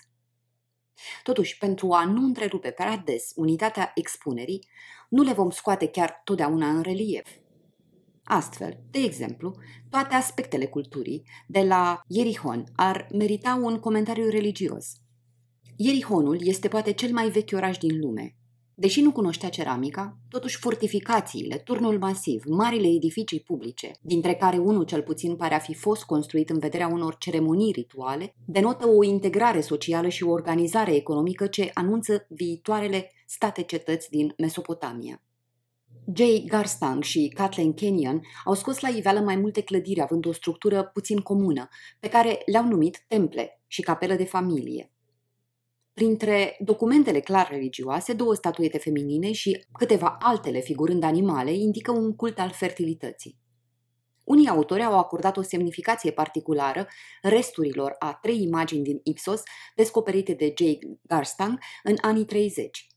Totuși, pentru a nu întrerupe prea des unitatea expunerii, nu le vom scoate chiar totdeauna în relief – Astfel, de exemplu, toate aspectele culturii de la Ierihon ar merita un comentariu religios. Ierihonul este poate cel mai vechi oraș din lume. Deși nu cunoștea ceramica, totuși fortificațiile, turnul masiv, marile edificii publice, dintre care unul cel puțin pare a fi fost construit în vederea unor ceremonii rituale, denotă o integrare socială și o organizare economică ce anunță viitoarele state-cetăți din Mesopotamia. Jay Garstang și Kathleen Kenyon au scos la iveală mai multe clădiri având o structură puțin comună, pe care le-au numit temple și capelă de familie. Printre documentele clar religioase, două statuete feminine și câteva altele figurând animale indică un cult al fertilității. Unii autori au acordat o semnificație particulară resturilor a trei imagini din Ipsos descoperite de Jay Garstang în anii 30.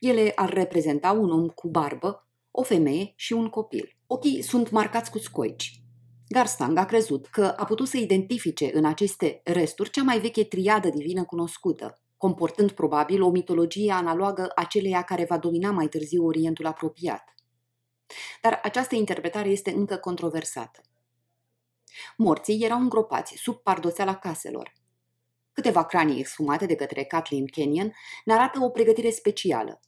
Ele ar reprezenta un om cu barbă, o femeie și un copil. Ochii sunt marcați cu scoici. Garstang a crezut că a putut să identifice în aceste resturi cea mai veche triadă divină cunoscută, comportând probabil o mitologie analogă aceleia care va domina mai târziu Orientul apropiat. Dar această interpretare este încă controversată. Morții erau îngropați sub pardoțeala caselor. Câteva cranii exhumate de către Kathleen Kenyon ne arată o pregătire specială,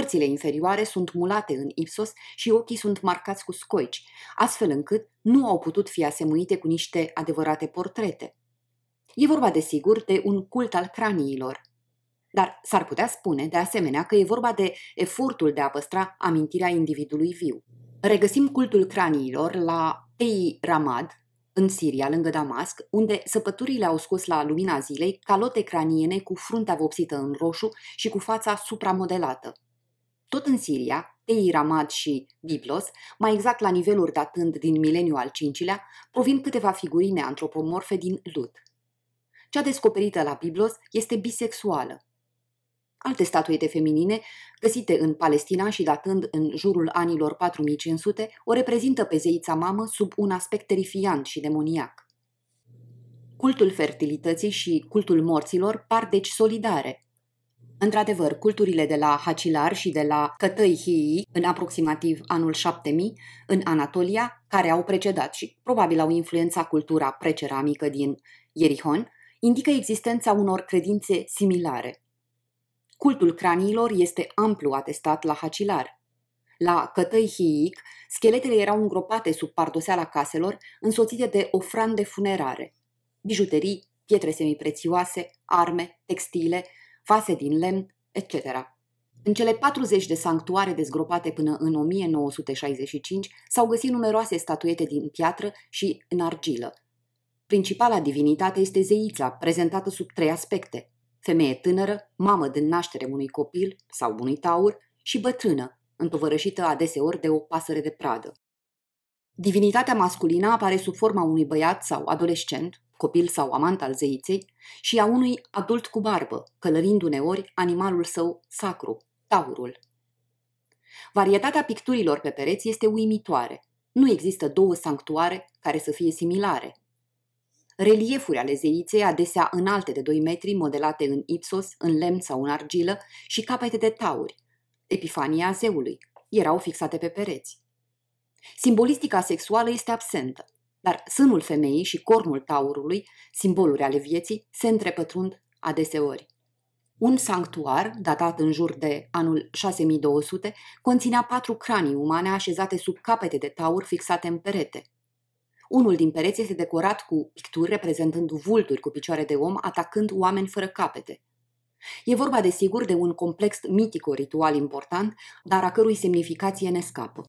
Părțile inferioare sunt mulate în ipsos și ochii sunt marcați cu scoici, astfel încât nu au putut fi asemuite cu niște adevărate portrete. E vorba, desigur, de un cult al craniilor. Dar s-ar putea spune, de asemenea, că e vorba de efortul de a păstra amintirea individului viu. Regăsim cultul craniilor la Tei Ramad, în Siria, lângă Damasc, unde săpăturile au scos la lumina zilei calote craniene cu fruntea vopsită în roșu și cu fața supramodelată tot în Siria, Tei Ramad și Biblos, mai exact la niveluri datând din mileniul al V-lea, provin câteva figurine antropomorfe din Lut. Cea descoperită la Biblos este bisexuală. Alte statuete feminine, găsite în Palestina și datând în jurul anilor 4500, o reprezintă pe zeița mamă sub un aspect terifiant și demoniac. Cultul fertilității și cultul morților par deci solidare, Într-adevăr, culturile de la Hacilar și de la Cătăi în aproximativ anul 7000, în Anatolia, care au precedat și probabil au influențat cultura preceramică din Ierihon, indică existența unor credințe similare. Cultul craniilor este amplu atestat la Hacilar. La Cătăi Hiic, scheletele erau îngropate sub pardoseala caselor, însoțite de ofrande funerare, bijuterii, pietre semiprețioase, arme, textile, vase din lemn, etc. În cele 40 de sanctuare dezgropate până în 1965 s-au găsit numeroase statuete din piatră și în argilă. Principala divinitate este zeița, prezentată sub trei aspecte. Femeie tânără, mamă din naștere unui copil sau unui taur și bătrână, întovărășită adeseori de o pasăre de pradă. Divinitatea masculină apare sub forma unui băiat sau adolescent, copil sau amant al zeiței, și a unui adult cu barbă, călărind uneori animalul său sacru, taurul. Varietatea picturilor pe pereți este uimitoare. Nu există două sanctuare care să fie similare. Reliefuri ale zeiței, adesea înalte de 2 metri, modelate în ipsos, în lemn sau în argilă, și capete de tauri, epifania zeului, erau fixate pe pereți. Simbolistica sexuală este absentă dar sânul femeii și cornul taurului, simboluri ale vieții, se întrepătrund adeseori. Un sanctuar, datat în jur de anul 6200, conținea patru cranii umane așezate sub capete de taur fixate în perete. Unul din pereți este decorat cu picturi reprezentând vulturi cu picioare de om atacând oameni fără capete. E vorba, desigur, de un complex mitico-ritual important, dar a cărui semnificație ne scapă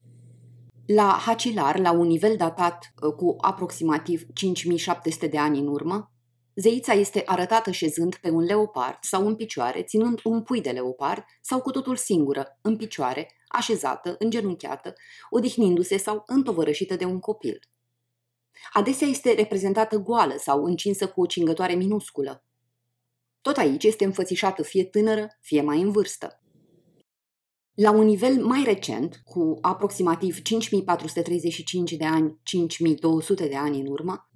la Hacilar, la un nivel datat uh, cu aproximativ 5700 de ani în urmă, zeița este arătată șezând pe un leopard sau în picioare, ținând un pui de leopard sau cu totul singură, în picioare, așezată, îngenunchiată, odihnindu-se sau întovărășită de un copil. Adesea este reprezentată goală sau încinsă cu o cingătoare minusculă. Tot aici este înfățișată fie tânără, fie mai în vârstă. La un nivel mai recent, cu aproximativ 5435 de ani, 5200 de ani în urmă,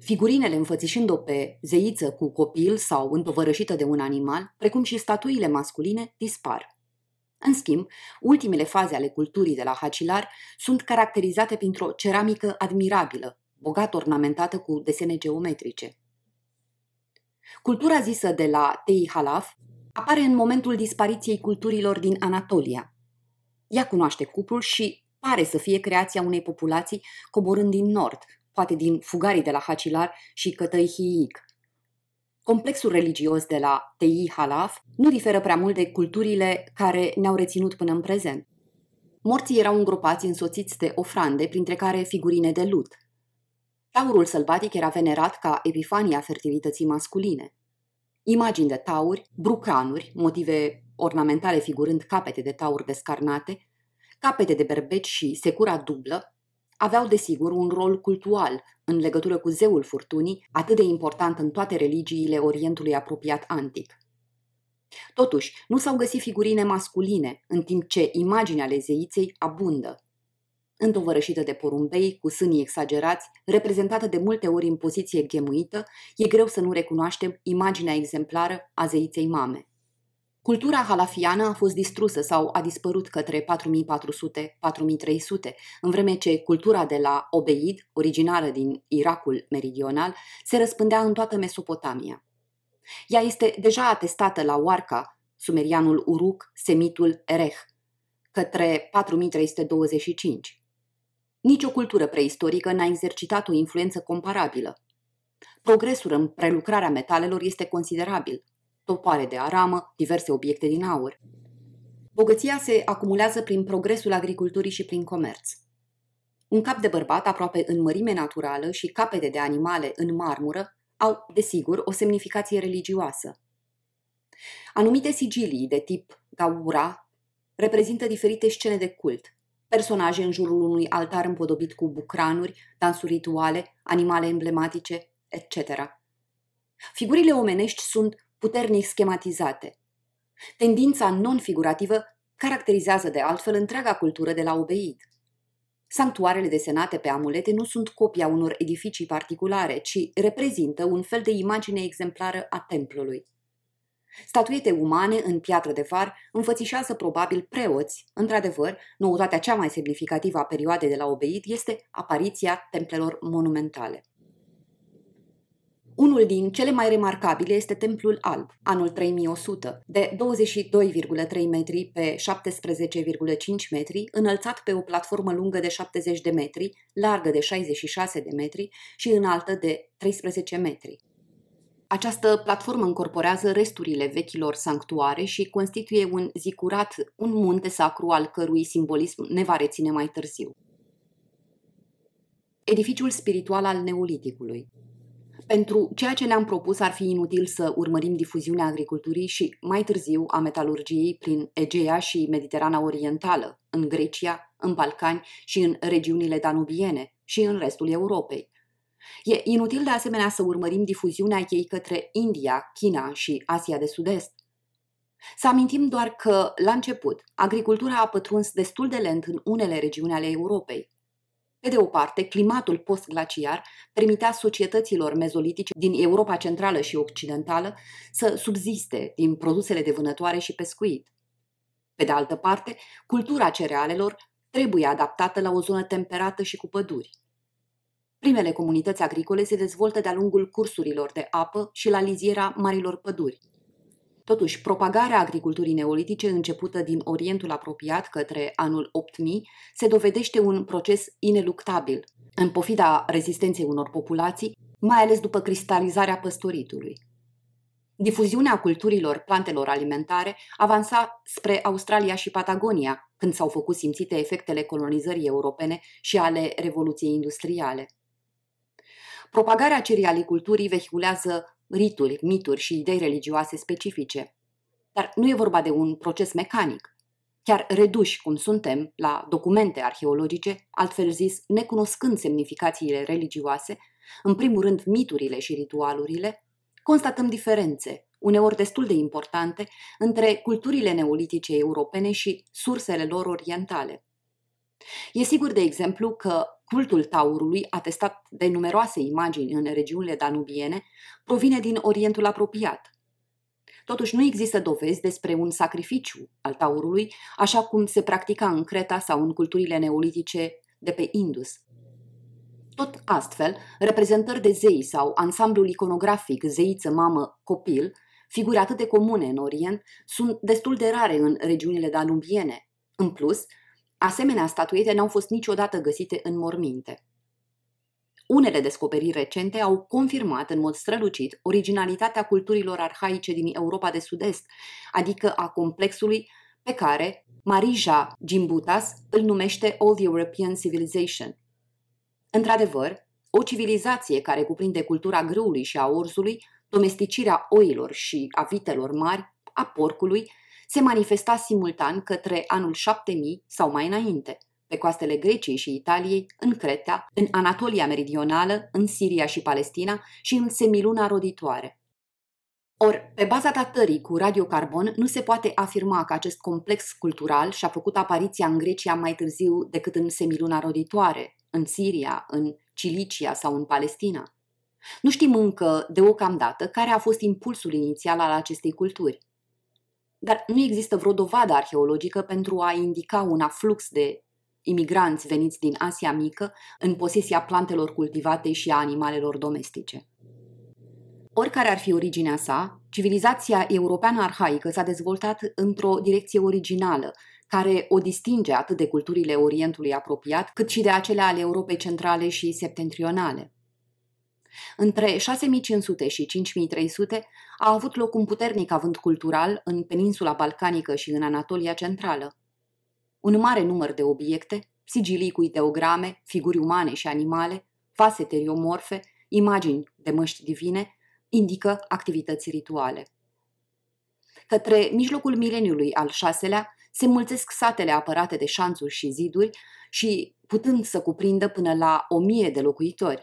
figurinele înfățișând-o pe zeiță cu copil sau întovărășită de un animal, precum și statuile masculine, dispar. În schimb, ultimele faze ale culturii de la Hacilar sunt caracterizate printr-o ceramică admirabilă, bogat ornamentată cu desene geometrice. Cultura zisă de la Tei Halaf apare în momentul dispariției culturilor din Anatolia. Ea cunoaște cuplul și pare să fie creația unei populații coborând din nord, poate din fugarii de la Hacilar și Cătăi Hiic. Complexul religios de la Tei Halaf nu diferă prea mult de culturile care ne-au reținut până în prezent. Morții erau îngropați însoțiți de ofrande, printre care figurine de lut. Taurul sălbatic era venerat ca epifania fertilității masculine imagini de tauri, brucanuri, motive ornamentale figurând capete de tauri descarnate, capete de berbeci și secura dublă, aveau desigur un rol cultual în legătură cu zeul furtunii, atât de important în toate religiile Orientului apropiat antic. Totuși, nu s-au găsit figurine masculine, în timp ce imaginea ale zeiței abundă întovărășită de porumbei, cu sânii exagerați, reprezentată de multe ori în poziție ghemuită, e greu să nu recunoaștem imaginea exemplară a zeiței mame. Cultura halafiană a fost distrusă sau a dispărut către 4400-4300, în vreme ce cultura de la Obeid, originară din Irakul meridional, se răspândea în toată Mesopotamia. Ea este deja atestată la Warca, sumerianul Uruk, semitul Erech, către 4325. Nicio cultură preistorică n-a exercitat o influență comparabilă. Progresul în prelucrarea metalelor este considerabil. Topoare de aramă, diverse obiecte din aur. Bogăția se acumulează prin progresul agriculturii și prin comerț. Un cap de bărbat aproape în mărime naturală și capete de animale în marmură au, desigur, o semnificație religioasă. Anumite sigilii de tip gaura reprezintă diferite scene de cult, personaje în jurul unui altar împodobit cu bucranuri, dansuri rituale, animale emblematice, etc. Figurile omenești sunt puternic schematizate. Tendința non-figurativă caracterizează de altfel întreaga cultură de la Obeid. Sanctuarele desenate pe amulete nu sunt copia unor edificii particulare, ci reprezintă un fel de imagine exemplară a templului. Statuete umane în piatră de far înfățișează probabil preoți. Într-adevăr, noutatea cea mai semnificativă a perioadei de la Obeit este apariția templelor monumentale. Unul din cele mai remarcabile este Templul Alb, anul 3100, de 22,3 metri pe 17,5 metri, înălțat pe o platformă lungă de 70 de metri, largă de 66 de metri și înaltă de 13 metri. Această platformă încorporează resturile vechilor sanctuare și constituie un zicurat, un munte sacru al cărui simbolism ne va reține mai târziu. Edificiul spiritual al Neoliticului pentru ceea ce ne-am propus ar fi inutil să urmărim difuziunea agriculturii și, mai târziu, a metalurgiei prin Egea și Mediterana Orientală, în Grecia, în Balcani și în regiunile danubiene și în restul Europei. E inutil de asemenea să urmărim difuziunea ei către India, China și Asia de Sud-Est. Să amintim doar că, la început, agricultura a pătruns destul de lent în unele regiuni ale Europei. Pe de o parte, climatul postglaciar permitea societăților mezolitice din Europa Centrală și Occidentală să subziste din produsele de vânătoare și pescuit. Pe de altă parte, cultura cerealelor trebuie adaptată la o zonă temperată și cu păduri. Primele comunități agricole se dezvoltă de-a lungul cursurilor de apă și la liziera marilor păduri. Totuși, propagarea agriculturii neolitice începută din Orientul apropiat către anul 8000 se dovedește un proces ineluctabil, în pofida rezistenței unor populații, mai ales după cristalizarea păstoritului. Difuziunea culturilor plantelor alimentare avansa spre Australia și Patagonia, când s-au făcut simțite efectele colonizării europene și ale Revoluției Industriale. Propagarea cerealiculturii vehiculează rituri, mituri și idei religioase specifice. Dar nu e vorba de un proces mecanic. Chiar reduși, cum suntem, la documente arheologice, altfel zis, necunoscând semnificațiile religioase, în primul rând miturile și ritualurile, constatăm diferențe, uneori destul de importante, între culturile neolitice europene și sursele lor orientale. E sigur, de exemplu, că Cultul taurului, atestat de numeroase imagini în regiunile danubiene, provine din Orientul apropiat. Totuși nu există dovezi despre un sacrificiu al taurului, așa cum se practica în Creta sau în culturile neolitice de pe Indus. Tot astfel, reprezentări de zei sau ansamblul iconografic zeiță mamă copil, figuri atât de comune în Orient, sunt destul de rare în regiunile danubiene. În plus, Asemenea statuete n-au fost niciodată găsite în morminte. Unele descoperiri recente au confirmat în mod strălucit originalitatea culturilor arhaice din Europa de Sud-Est, adică a complexului pe care Marija Gimbutas îl numește Old European Civilization. Într-adevăr, o civilizație care cuprinde cultura grâului și a orzului, domesticirea oilor și a vitelor mari, a porcului, se manifesta simultan către anul 7000 sau mai înainte, pe coastele Greciei și Italiei, în Creta, în Anatolia Meridională, în Siria și Palestina și în semiluna roditoare. Or, pe baza datării cu radiocarbon, nu se poate afirma că acest complex cultural și-a făcut apariția în Grecia mai târziu decât în semiluna roditoare, în Siria, în Cilicia sau în Palestina. Nu știm încă, deocamdată, care a fost impulsul inițial al acestei culturi. Dar nu există vreo dovadă arheologică pentru a indica un aflux de imigranți veniți din Asia Mică în posesia plantelor cultivate și a animalelor domestice. Oricare ar fi originea sa, civilizația europeană arhaică s-a dezvoltat într-o direcție originală, care o distinge atât de culturile Orientului apropiat, cât și de acele ale Europei centrale și septentrionale. Între 6500 și 5300 a avut loc un puternic avânt cultural în peninsula balcanică și în Anatolia centrală. Un mare număr de obiecte, sigilii cu ideograme, figuri umane și animale, vase teriomorfe, imagini de măști divine, indică activități rituale. Către mijlocul mileniului al șaselea se mulțesc satele apărate de șanțuri și ziduri și putând să cuprindă până la o mie de locuitori.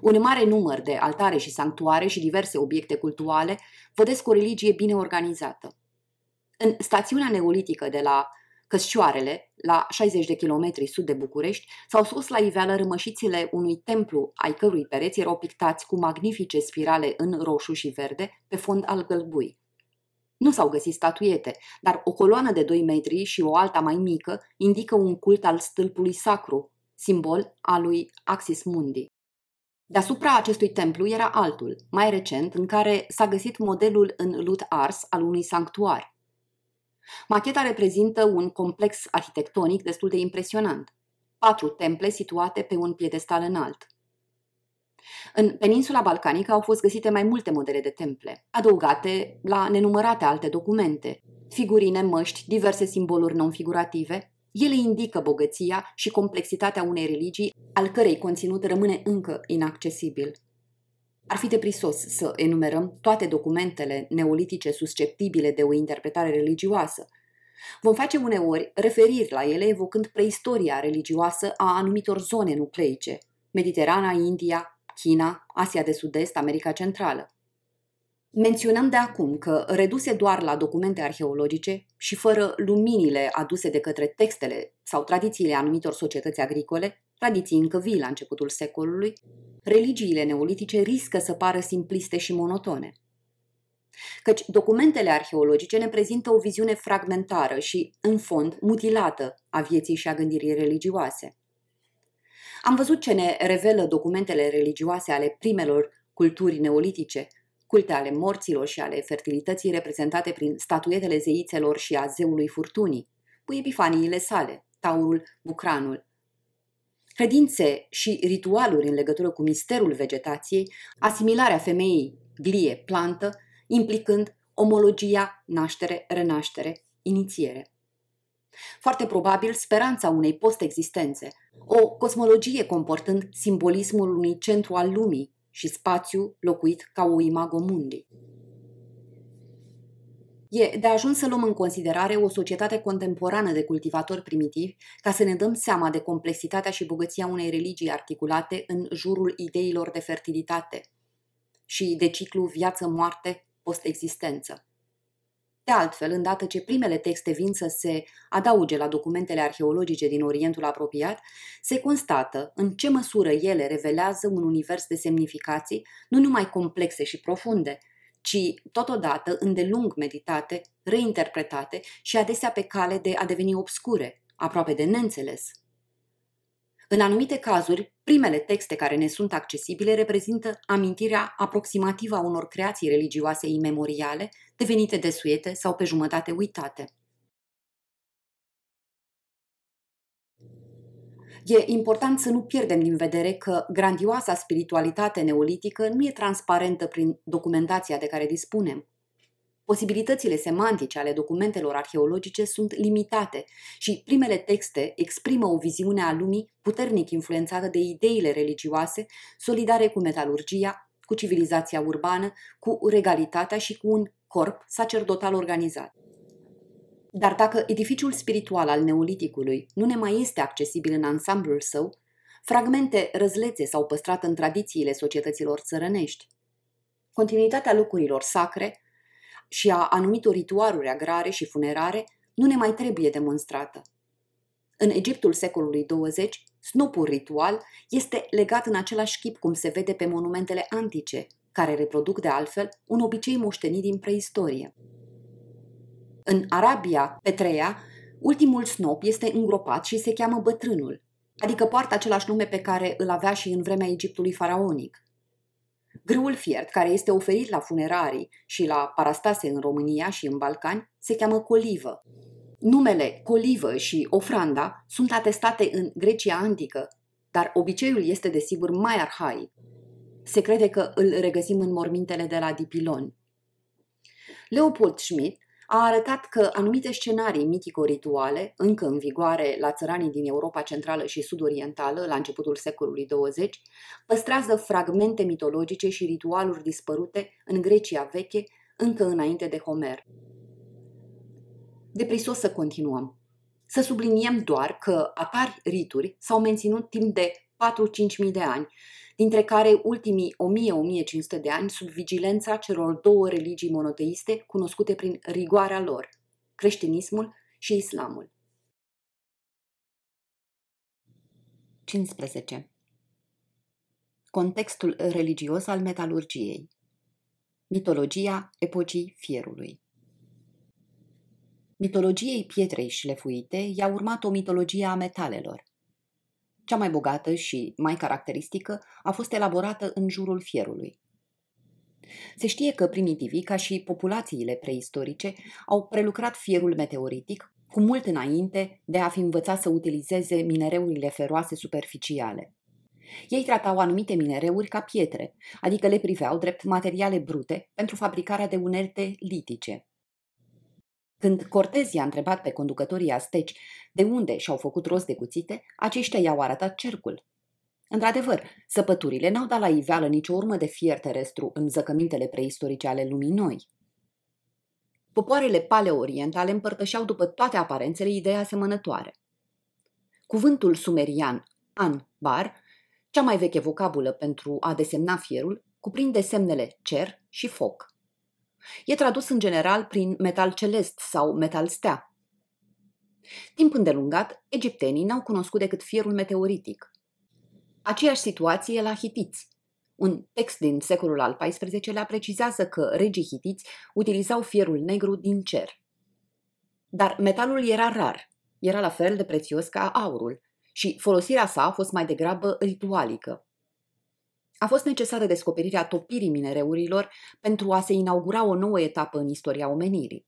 Un mare număr de altare și sanctuare și diverse obiecte cultuale vădesc o religie bine organizată. În stațiunea neolitică de la Căscioarele, la 60 de kilometri sud de București, s-au sus la iveală rămășițile unui templu ai cărui pereți erau pictați cu magnifice spirale în roșu și verde pe fond al gălbui. Nu s-au găsit statuiete, dar o coloană de 2 metri și o alta mai mică indică un cult al stâlpului sacru, simbol al lui Axis Mundi. Deasupra acestui templu era altul, mai recent, în care s-a găsit modelul în lut ars al unui sanctuar. Macheta reprezintă un complex arhitectonic destul de impresionant. Patru temple situate pe un piedestal înalt. În peninsula balcanică au fost găsite mai multe modele de temple, adăugate la nenumărate alte documente, figurine, măști, diverse simboluri non-figurative, ele indică bogăția și complexitatea unei religii al cărei conținut rămâne încă inaccesibil. Ar fi deprisos să enumerăm toate documentele neolitice susceptibile de o interpretare religioasă. Vom face uneori referiri la ele evocând preistoria religioasă a anumitor zone nucleice – Mediterana, India, China, Asia de Sud-Est, America Centrală. Menționăm de acum că, reduse doar la documente arheologice și fără luminile aduse de către textele sau tradițiile anumitor societăți agricole, tradiții încă vii la începutul secolului, religiile neolitice riscă să pară simpliste și monotone. Căci documentele arheologice ne prezintă o viziune fragmentară și, în fond, mutilată a vieții și a gândirii religioase. Am văzut ce ne revelă documentele religioase ale primelor culturi neolitice, culte ale morților și ale fertilității reprezentate prin statuetele zeițelor și a zeului furtunii, cu epifaniile sale, taurul, bucranul. Credințe și ritualuri în legătură cu misterul vegetației, asimilarea femeii, glie, plantă, implicând omologia, naștere, renaștere, inițiere. Foarte probabil speranța unei post-existențe, o cosmologie comportând simbolismul unui centru al lumii, și spațiu locuit ca o imago mundi. E de ajuns să luăm în considerare o societate contemporană de cultivatori primitivi ca să ne dăm seama de complexitatea și bogăția unei religii articulate în jurul ideilor de fertilitate și de ciclu viață-moarte post-existență. De altfel, îndată ce primele texte vin să se adauge la documentele arheologice din Orientul apropiat, se constată în ce măsură ele revelează un univers de semnificații nu numai complexe și profunde, ci totodată îndelung meditate, reinterpretate și adesea pe cale de a deveni obscure, aproape de neînțeles. În anumite cazuri, primele texte care ne sunt accesibile reprezintă amintirea aproximativă a unor creații religioase imemoriale, devenite desuiete sau pe jumătate uitate. E important să nu pierdem din vedere că grandioasa spiritualitate neolitică nu e transparentă prin documentația de care dispunem. Posibilitățile semantice ale documentelor arheologice sunt limitate și primele texte exprimă o viziune a lumii puternic influențată de ideile religioase, solidare cu metalurgia, cu civilizația urbană, cu regalitatea și cu un corp sacerdotal organizat. Dar dacă edificiul spiritual al neoliticului nu ne mai este accesibil în ansamblul său, fragmente răzlețe s-au păstrat în tradițiile societăților țărănești. Continuitatea lucrurilor sacre și a anumitor ritualuri agrare și funerare nu ne mai trebuie demonstrată. În Egiptul secolului 20, snopul ritual este legat în același chip cum se vede pe monumentele antice, care reproduc de altfel un obicei moștenit din preistorie. În Arabia Petreia, ultimul snop este îngropat și se cheamă bătrânul, adică poartă același nume pe care îl avea și în vremea Egiptului faraonic. Grâul fiert, care este oferit la funerarii și la parastase în România și în Balcani, se cheamă colivă. Numele colivă și ofranda sunt atestate în Grecia antică, dar obiceiul este desigur mai arhaic, se crede că îl regăsim în mormintele de la Dipilon. Leopold Schmidt a arătat că anumite scenarii mitico-rituale, încă în vigoare la țăranii din Europa Centrală și Sud-Orientală la începutul secolului 20, păstrează fragmente mitologice și ritualuri dispărute în Grecia veche, încă înainte de Homer. Deprisos să continuăm. Să subliniem doar că atari rituri s-au menținut timp de 4-5 de ani, dintre care ultimii 1000-1500 de ani sub vigilența celor două religii monoteiste cunoscute prin rigoarea lor, creștinismul și islamul. 15. Contextul religios al metalurgiei Mitologia epocii fierului Mitologiei pietrei șlefuite i-a urmat o mitologie a metalelor, cea mai bogată și mai caracteristică a fost elaborată în jurul fierului. Se știe că primitivii, ca și populațiile preistorice, au prelucrat fierul meteoritic cu mult înainte de a fi învățat să utilizeze minereurile feroase superficiale. Ei tratau anumite minereuri ca pietre, adică le priveau drept materiale brute pentru fabricarea de unelte litice. Când Cortez i-a întrebat pe conducătorii asteci de unde și-au făcut rost de cuțite, aceștia i-au arătat cercul. Într-adevăr, săpăturile n-au dat la iveală nicio urmă de fier terestru în zăcămintele preistorice ale lumii noi. Popoarele paleorientale împărtășeau după toate aparențele ideea asemănătoare. Cuvântul sumerian an-bar, cea mai veche vocabulă pentru a desemna fierul, cuprinde semnele cer și foc. E tradus în general prin metal celest sau metal stea. Timp îndelungat, egiptenii n-au cunoscut decât fierul meteoritic. Aceeași situație la hitiți. Un text din secolul al XIV-lea precizează că regii hitiți utilizau fierul negru din cer. Dar metalul era rar, era la fel de prețios ca aurul și folosirea sa a fost mai degrabă ritualică. A fost necesară descoperirea topirii minereurilor pentru a se inaugura o nouă etapă în istoria omenirii.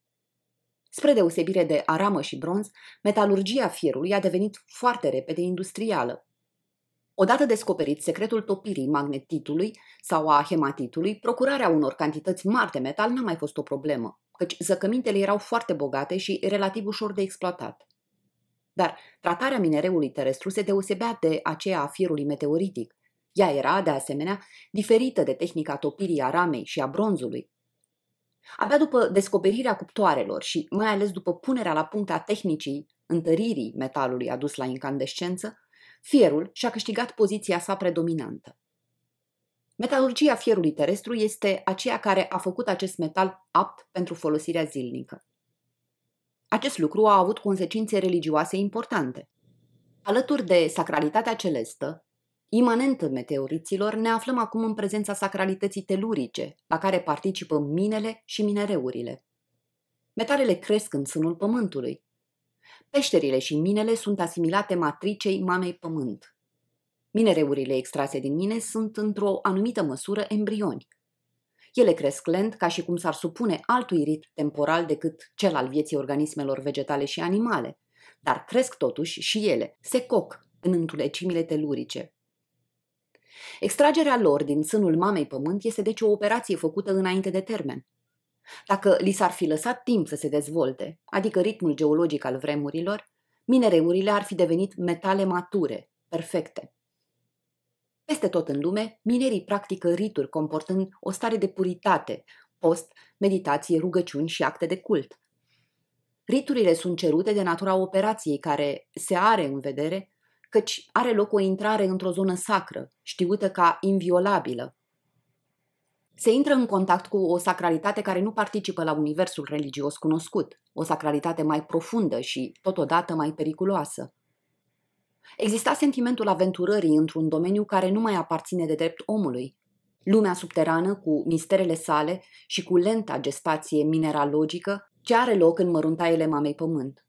Spre deosebire de aramă și bronz, metalurgia fierului a devenit foarte repede industrială. Odată descoperit secretul topirii magnetitului sau a hematitului, procurarea unor cantități mari de metal n-a mai fost o problemă, căci zăcămintele erau foarte bogate și relativ ușor de exploatat. Dar tratarea minereului terestru se deosebea de aceea a fierului meteoritic, ea era, de asemenea, diferită de tehnica topirii a ramei și a bronzului. Abia după descoperirea cuptoarelor și mai ales după punerea la punct a tehnicii întăririi metalului adus la incandescență, fierul și-a câștigat poziția sa predominantă. Metalurgia fierului terestru este aceea care a făcut acest metal apt pentru folosirea zilnică. Acest lucru a avut consecințe religioase importante. Alături de sacralitatea celestă, Imanentă meteoriților, ne aflăm acum în prezența sacralității telurice, la care participă minele și minereurile. Metalele cresc în sânul pământului. Peșterile și minele sunt asimilate matricei mamei pământ. Minereurile extrase din mine sunt într-o anumită măsură embrioni. Ele cresc lent ca și cum s-ar supune altui rit temporal decât cel al vieții organismelor vegetale și animale, dar cresc totuși și ele, se coc în întunecimile telurice, Extragerea lor din sânul mamei pământ este deci o operație făcută înainte de termen. Dacă li s-ar fi lăsat timp să se dezvolte, adică ritmul geologic al vremurilor, minereurile ar fi devenit metale mature, perfecte. Peste tot în lume, minerii practică rituri comportând o stare de puritate, post, meditație, rugăciuni și acte de cult. Riturile sunt cerute de natura operației care se are în vedere căci are loc o intrare într-o zonă sacră, știută ca inviolabilă. Se intră în contact cu o sacralitate care nu participă la universul religios cunoscut, o sacralitate mai profundă și, totodată, mai periculoasă. Exista sentimentul aventurării într-un domeniu care nu mai aparține de drept omului. Lumea subterană, cu misterele sale și cu lenta gestație mineralogică, ce are loc în măruntaiele mamei pământ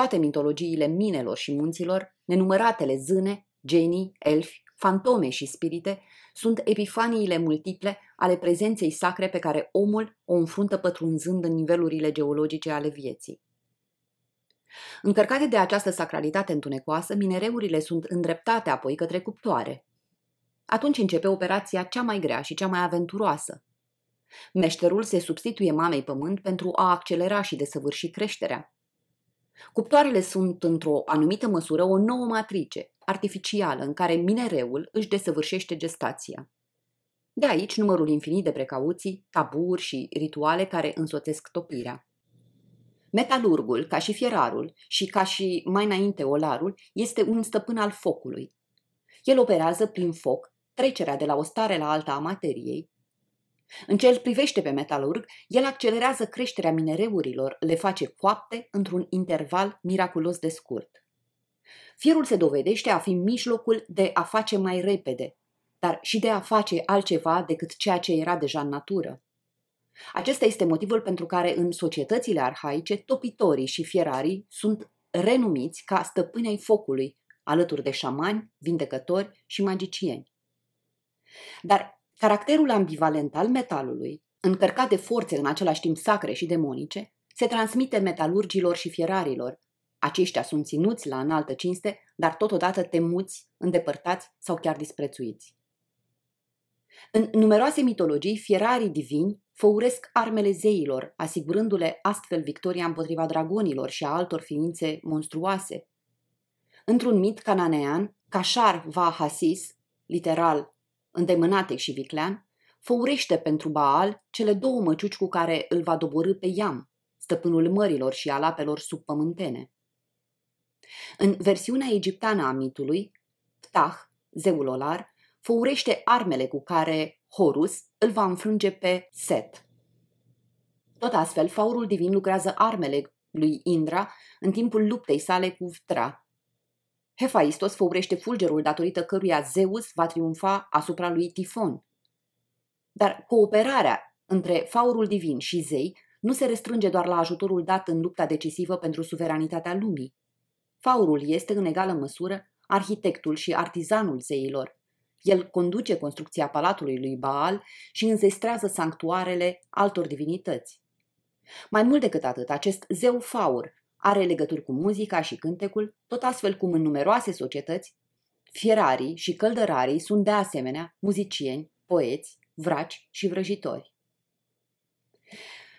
toate mitologiile minelor și munților, nenumăratele zâne, genii, elfi, fantome și spirite, sunt epifaniile multiple ale prezenței sacre pe care omul o înfruntă pătrunzând în nivelurile geologice ale vieții. Încărcate de această sacralitate întunecoasă, minereurile sunt îndreptate apoi către cuptoare. Atunci începe operația cea mai grea și cea mai aventuroasă. Meșterul se substituie mamei pământ pentru a accelera și desăvârși creșterea, Cuptoarele sunt, într-o anumită măsură, o nouă matrice, artificială, în care minereul își desăvârșește gestația. De aici numărul infinit de precauții, taburi și rituale care însoțesc topirea. Metalurgul, ca și fierarul și ca și mai înainte olarul, este un stăpân al focului. El operează prin foc trecerea de la o stare la alta a materiei, în ce îl privește pe metalurg, el accelerează creșterea minereurilor, le face coapte într-un interval miraculos de scurt. Fierul se dovedește a fi mijlocul de a face mai repede, dar și de a face altceva decât ceea ce era deja în natură. Acesta este motivul pentru care în societățile arhaice topitorii și fierarii sunt renumiți ca stăpânei focului, alături de șamani, vindecători și magicieni. Dar Caracterul ambivalent al metalului, încărcat de forțe în același timp sacre și demonice, se transmite metalurgilor și fierarilor. Aceștia sunt ținuți la înaltă cinste, dar totodată temuți, îndepărtați sau chiar disprețuiți. În numeroase mitologii, fierarii divini făuresc armele zeilor, asigurându-le astfel victoria împotriva dragonilor și a altor ființe monstruoase. Într-un mit cananean, Cașar va Hasis, literal îndemânatec și viclean, făurește pentru Baal cele două măciuci cu care îl va dobori pe Iam, stăpânul mărilor și al apelor subpământene. În versiunea egipteană a mitului, Ptah, zeul olar, făurește armele cu care Horus îl va înfrânge pe Set. Tot astfel, faurul divin lucrează armele lui Indra în timpul luptei sale cu Vtra, Hefaistos făurește fulgerul datorită căruia Zeus va triumfa asupra lui Tifon. Dar cooperarea între faurul divin și zei nu se restrânge doar la ajutorul dat în lupta decisivă pentru suveranitatea lumii. Faurul este, în egală măsură, arhitectul și artizanul zeilor. El conduce construcția palatului lui Baal și înzestrează sanctuarele altor divinități. Mai mult decât atât, acest zeu faur are legături cu muzica și cântecul, tot astfel cum în numeroase societăți, fierarii și căldărarii sunt de asemenea muzicieni, poeți, vraci și vrăjitori.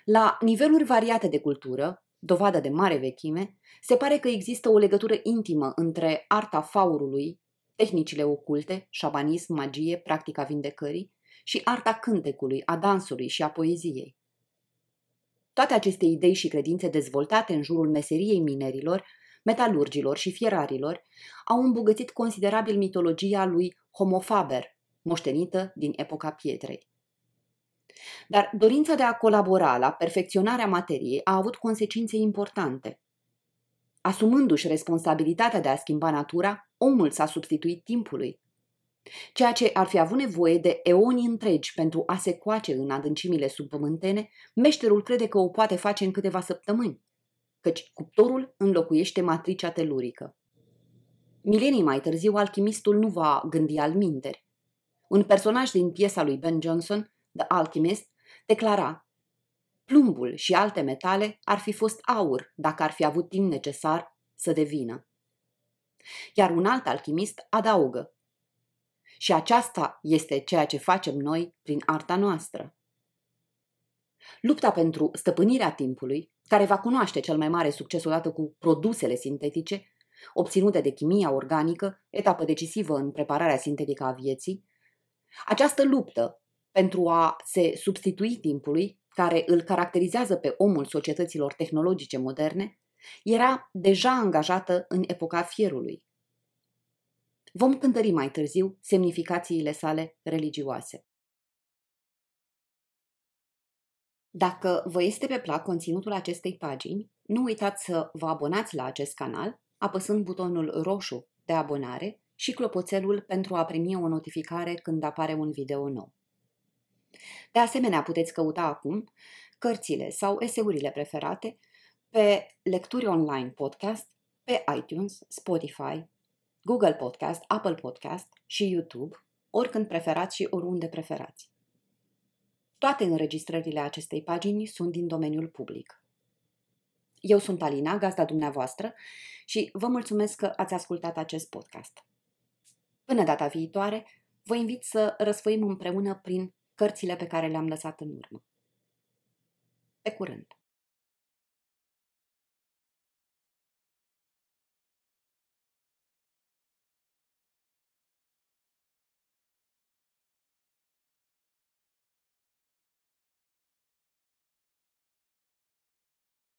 La niveluri variate de cultură, dovadă de mare vechime, se pare că există o legătură intimă între arta faurului, tehnicile oculte, șabanism, magie, practica vindecării și arta cântecului, a dansului și a poeziei. Toate aceste idei și credințe dezvoltate în jurul meseriei minerilor, metalurgilor și fierarilor au îmbogățit considerabil mitologia lui Homo Faber, moștenită din epoca pietrei. Dar dorința de a colabora la perfecționarea materiei a avut consecințe importante. Asumându-și responsabilitatea de a schimba natura, omul s-a substituit timpului, ceea ce ar fi avut nevoie de eoni întregi pentru a se coace în adâncimile subpământene, meșterul crede că o poate face în câteva săptămâni, căci cuptorul înlocuiește matricea telurică. Milenii mai târziu, alchimistul nu va gândi al minteri. Un personaj din piesa lui Ben Johnson, The Alchemist, declara Plumbul și alte metale ar fi fost aur dacă ar fi avut timp necesar să devină. Iar un alt alchimist adaugă și aceasta este ceea ce facem noi prin arta noastră. Lupta pentru stăpânirea timpului, care va cunoaște cel mai mare succes odată cu produsele sintetice, obținute de chimia organică, etapă decisivă în prepararea sintetică a vieții, această luptă pentru a se substitui timpului, care îl caracterizează pe omul societăților tehnologice moderne, era deja angajată în epoca fierului. Vom cântări mai târziu semnificațiile sale religioase. Dacă vă este pe plac conținutul acestei pagini, nu uitați să vă abonați la acest canal, apăsând butonul roșu de abonare și clopoțelul pentru a primi o notificare când apare un video nou. De asemenea, puteți căuta acum cărțile sau eseurile preferate pe Lecturi Online Podcast, pe iTunes, Spotify Google Podcast, Apple Podcast și YouTube, oricând preferați și oriunde preferați. Toate înregistrările acestei pagini sunt din domeniul public. Eu sunt Alina, gazda dumneavoastră, și vă mulțumesc că ați ascultat acest podcast. Până data viitoare, vă invit să răsfăim împreună prin cărțile pe care le-am lăsat în urmă. Pe curând!